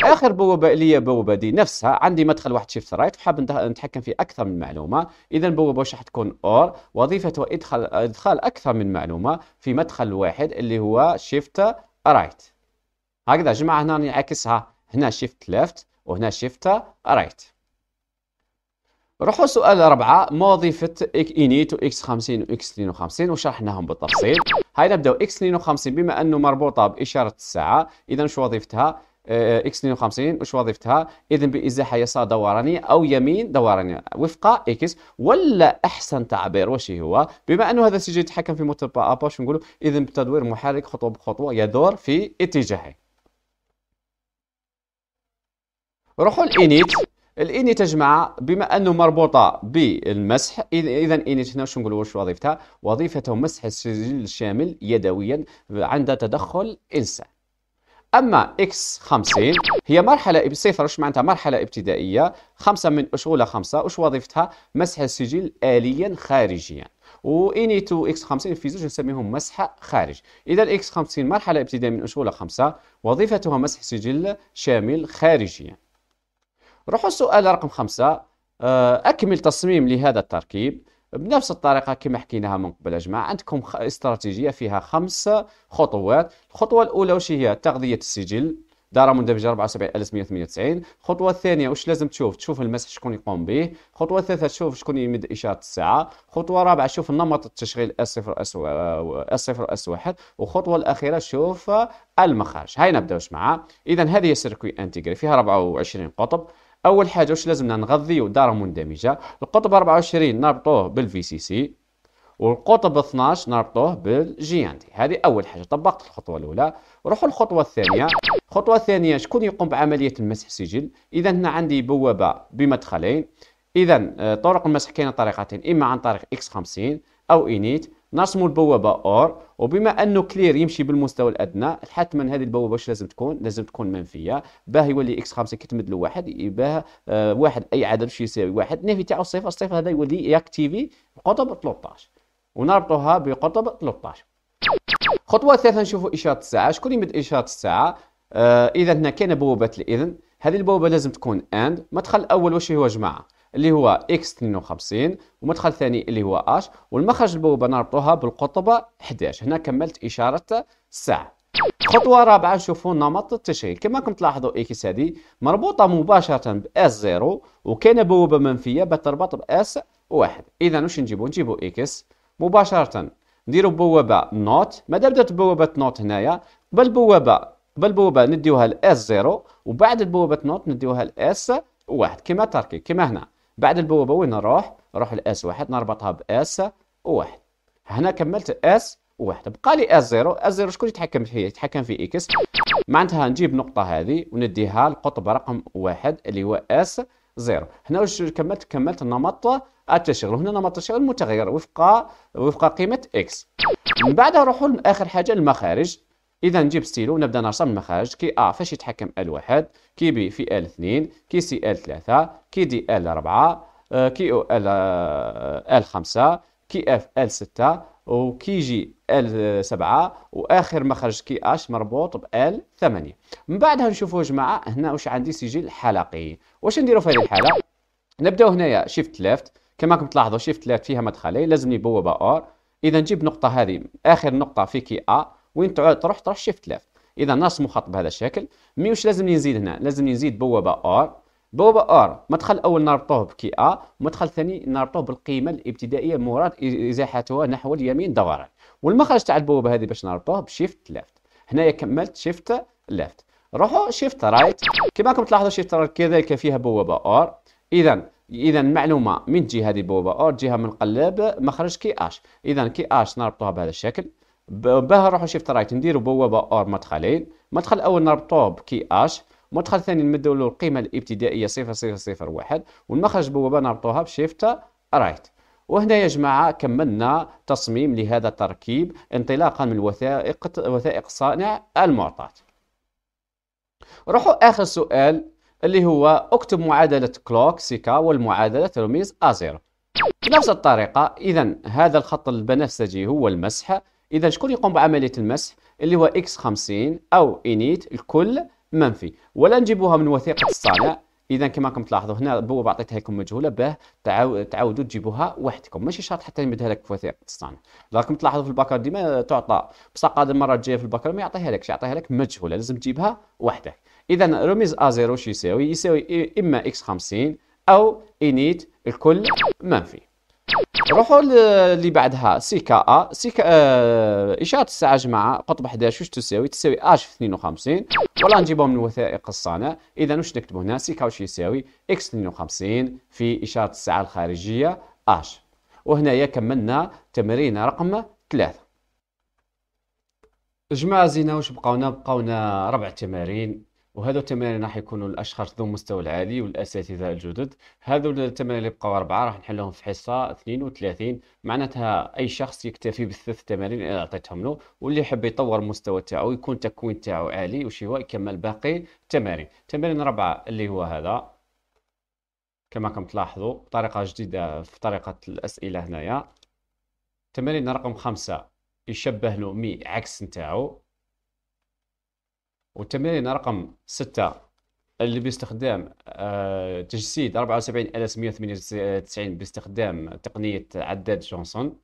[SPEAKER 1] واخر بوابه اللي هي بوابه دي نفسها عندي مدخل واحد شيفت رايت وحاب نتحكم في اكثر من معلومه اذا البوابه واش راح تكون اور وظيفته ادخال ادخال اكثر من معلومه في مدخل واحد اللي هو شيفت رايت هكذا جماعة هنا نعكسها هنا شيفت ليفت وهنا شيفت رايت روحوا سؤال أربعة موظفة إنيت وإكس 50 وإكس 52 وشرحناهم بالتفصيل هاي نبدأ إكس 52 بما أنه مربوطة بإشارة الساعة إذا شو وظيفتها آه، اكس 52 وش وظيفتها اذا بازاحه يسار دورانيه او يمين دورانيه وفق اكس ولا احسن تعبير واش هو بما انه هذا السجل يتحكم في موتور ابا واش نقولوا اذا بتدوير محرك خطوه بخطوه يدور في اتجاهه روحوا الانيت الانيت يا جماعه بما انه مربوطه بالمسح اذا انيت هنا واش نقولوا واش وظيفتها وظيفته مسح السجل الشامل يدويا عند تدخل انسان أما إكس 50 هي مرحلة بصفر وش معناتها مرحلة ابتدائية خمسة من أشغولها خمسة وش وظيفتها مسح السجل آليا خارجيا وإني تو إكس 50 في زوج نسميهم مسح خارج إذا إكس 50 مرحلة ابتدائية من أشغولة خمسة وظيفتها مسح سجل شامل خارجيا روحوا السؤال رقم خمسة آه، أكمل تصميم لهذا التركيب بنفس الطريقه كما حكيناها من قبل يا جماعه عندكم استراتيجيه فيها خمس خطوات الخطوه الاولى واش هي تغذيه السجل دار مندمجه 74198 الخطوه الثانيه واش لازم تشوف تشوف المسح شكون يقوم به الخطوه الثالثه تشوف شكون يمد اشاره الساعه الخطوه الرابعه شوف نمط التشغيل S0 S0 S1 والخطوه الاخيره شوف المخارج هاي نبداوش معاه اذا هذه هي سيركوي انتيغري فيها 24 قطب اول حاجه واش لازمنا نغذيو داره مندمجه القطب 24 نربطوه بالفي سي سي والقطب 12 نربطوه بالجي ان دي هذه اول حاجه طبقت الخطوه الاولى نروحوا للخطوه الثانيه الخطوه الثانيه شكون يقوم بعمليه المسح سجل اذا هنا عندي بوابه بمدخلين اذا آه، طرق المسح كاين طريقتين اما عن طريق اكس 50 او انيت نرسموا البوابه اور وبما انه كلير يمشي بالمستوى الادنى حتما هذه البوابه واش لازم تكون لازم تكون منفيه باه يولي اكس خمسة كتمد لواحد واحد باه آه، واحد اي عدد باش يساوي واحد النافي تاعو صفر الصفر هذا يولي ياكتيفي قطب 13 ونربطوها بقطب 13 خطوه ثالثه نشوفوا اشاره الساعه شكون يمد اشاره الساعه آه اذا هنا كاينة بوابه الاذن هذه البوابه لازم تكون اند مدخل الاول واش هو جماعه اللي هو اكس 52 ومدخل ثاني اللي هو اش والمخرج البوابه نربطوها بالقطبه 11 هنا كملت اشاره الساعه خطوة رابعة نشوفوا نمط التشغيل كما كنت تلاحظوا اكس هذه مربوطة مباشرة باس 0 وكاينة بوابة منفية بتربط تربط باس 1 إذا واش نجيبو نجيبو اكس مباشرة نديرو بوابة نوت مادا بدات بوابة نوت هنايا قبل بوابة قبل بوابة نديوها لاس 0 وبعد بوابة نوت نديوها لاس 1 كما تركي كما هنا بعد البوابه وين نروح؟ نروح لاس واحد نربطها باس واحد هنا كملت اس واحد بقى لي اس زيرو اس زيرو شكون يتحكم فيه يتحكم في اكس معناتها نجيب نقطه هذه ونديها القطب رقم واحد اللي هو اس زيرو هنا واش كملت كملت نمط التشغيل هنا نمط التشغيل متغير وفق وفق قيمه اكس من بعد نروحوا لاخر حاجه المخارج اذا نجيب ستيلو ونبدا نرسم المخارج كي ا فاش يتحكم ال1 كي بي في ال2 كي سي ال3 كي دي ال4 آه، كي او ال آه، ال5 كي اف ال6 وكي جي ال7 واخر مخرج كي اش مربوط ب ال 8 من بعدها نشوفوا يا جماعه هنا واش عندي سجل حلقي واش نديروا في هذه الحاله نبداو هنايا شيفت ليفت كما راكم تلاحظوا شيفت ليفت فيها مدخلين لازم بوابه اور اذا نجيب نقطه هذه اخر نقطه في كي ا وين تروح تروح شيفت ليفت اذا ناس مخط بهذا الشكل مي واش لازم نزيد هنا لازم نزيد بوابه ار بوابه ار مدخل اول نربطوه بكي ا مدخل ثاني نربطوه بالقيمه الابتدائيه مراد ازاحتها نحو اليمين دوران والمخرج تاع البوابه هذه باش نربطوه بشيفت ليفت هنايا كملت شيفت ليفت روحوا شيفت رايت كما راكم تلاحظوا شيفت رايت كذلك فيها بوابه ار اذا اذا المعلومه من جهه هذه بوابه ار جهه من قلب مخرج كي اش اذا كي اش نربطوها بهذا الشكل بها نروحو شيفت رايت نديرو بوابه اور مدخلين مدخل اول نربطوه بكي اش المدخل الثاني نمدو له القيمه الابتدائيه 0001 والمخرج بوابه نربطوها بشيفت رايت وهنا يا جماعة كملنا تصميم لهذا التركيب انطلاقا من وثائق وثائق صانع المعطاة روحوا آخر سؤال اللي هو اكتب معادلة كلوك سيكا والمعادلة رميز أزيرو بنفس الطريقة إذا هذا الخط البنفسجي هو المسح اذا شكون يقوم بعمليه المسح اللي هو اكس 50 او انيت الكل منفي ولا نجيبوها من وثيقه الصانع اذا كما راكم تلاحظوا هنا بوابه عطيتها لكم مجهوله باه تعاودوا تجيبوها وحدكم ماشي شرط حتى نمدها لك في وثيقه الصانع راكم تلاحظوا في البكر ديما تعطى بصح هذه المره الجايه في البكر ما يعطيها لكش يعطيها لك مجهوله لازم تجيبها وحدك اذا رميز ا 0 شو يساوي يساوي اما اكس 50 او انيت الكل منفي نروحوا اللي بعدها سي كا ا آه، سي كا اشاره آه، الساعه جماعه قطب 11 واش تساوي تساوي اش في 52 ولا نجيبها من وثائق الصانع اذا واش نكتبوا هنا سي كا واش يساوي اكس 52 في اشاره الساعه الخارجيه اش وهنايا كملنا تمرين رقم 3 جماعه زينه واش بقاونا بقاونا ربع تمارين وهذو التمارين راح يكونوا الاشخاص ذو المستوى العالي والاساتذه الجدد هذو التمارين اللي بقاو اربعه راح نحلهم في حصه 32 معناتها اي شخص يكتفي بالثلاث تمارين اللي عطيتهم له واللي يحب يطور المستوى تاعو يكون التكوين تاعو عالي هو يكمل باقي التمارين تمارين ربعه اللي هو هذا كما كم تلاحظوا طريقه جديده في طريقه الاسئله هنايا تمارين رقم خمسة يشبه له مي عكس نتاعو والتمرين رقم 6 اللي باستخدام آه، تجسيد 74198 باستخدام تقنية عداد جونسون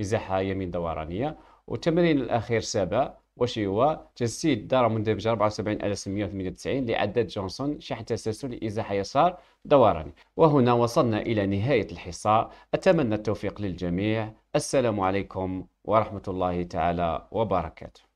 [SPEAKER 1] إزاحة يمين دورانية والتمرين الأخير سابع واش هو تجسيد دارة مندمجة 74198 لعداد جونسون شحن تسلسل إزاحة يسار دوراني وهنا وصلنا إلى نهاية الحصة أتمنى التوفيق للجميع السلام عليكم ورحمة الله تعالى وبركاته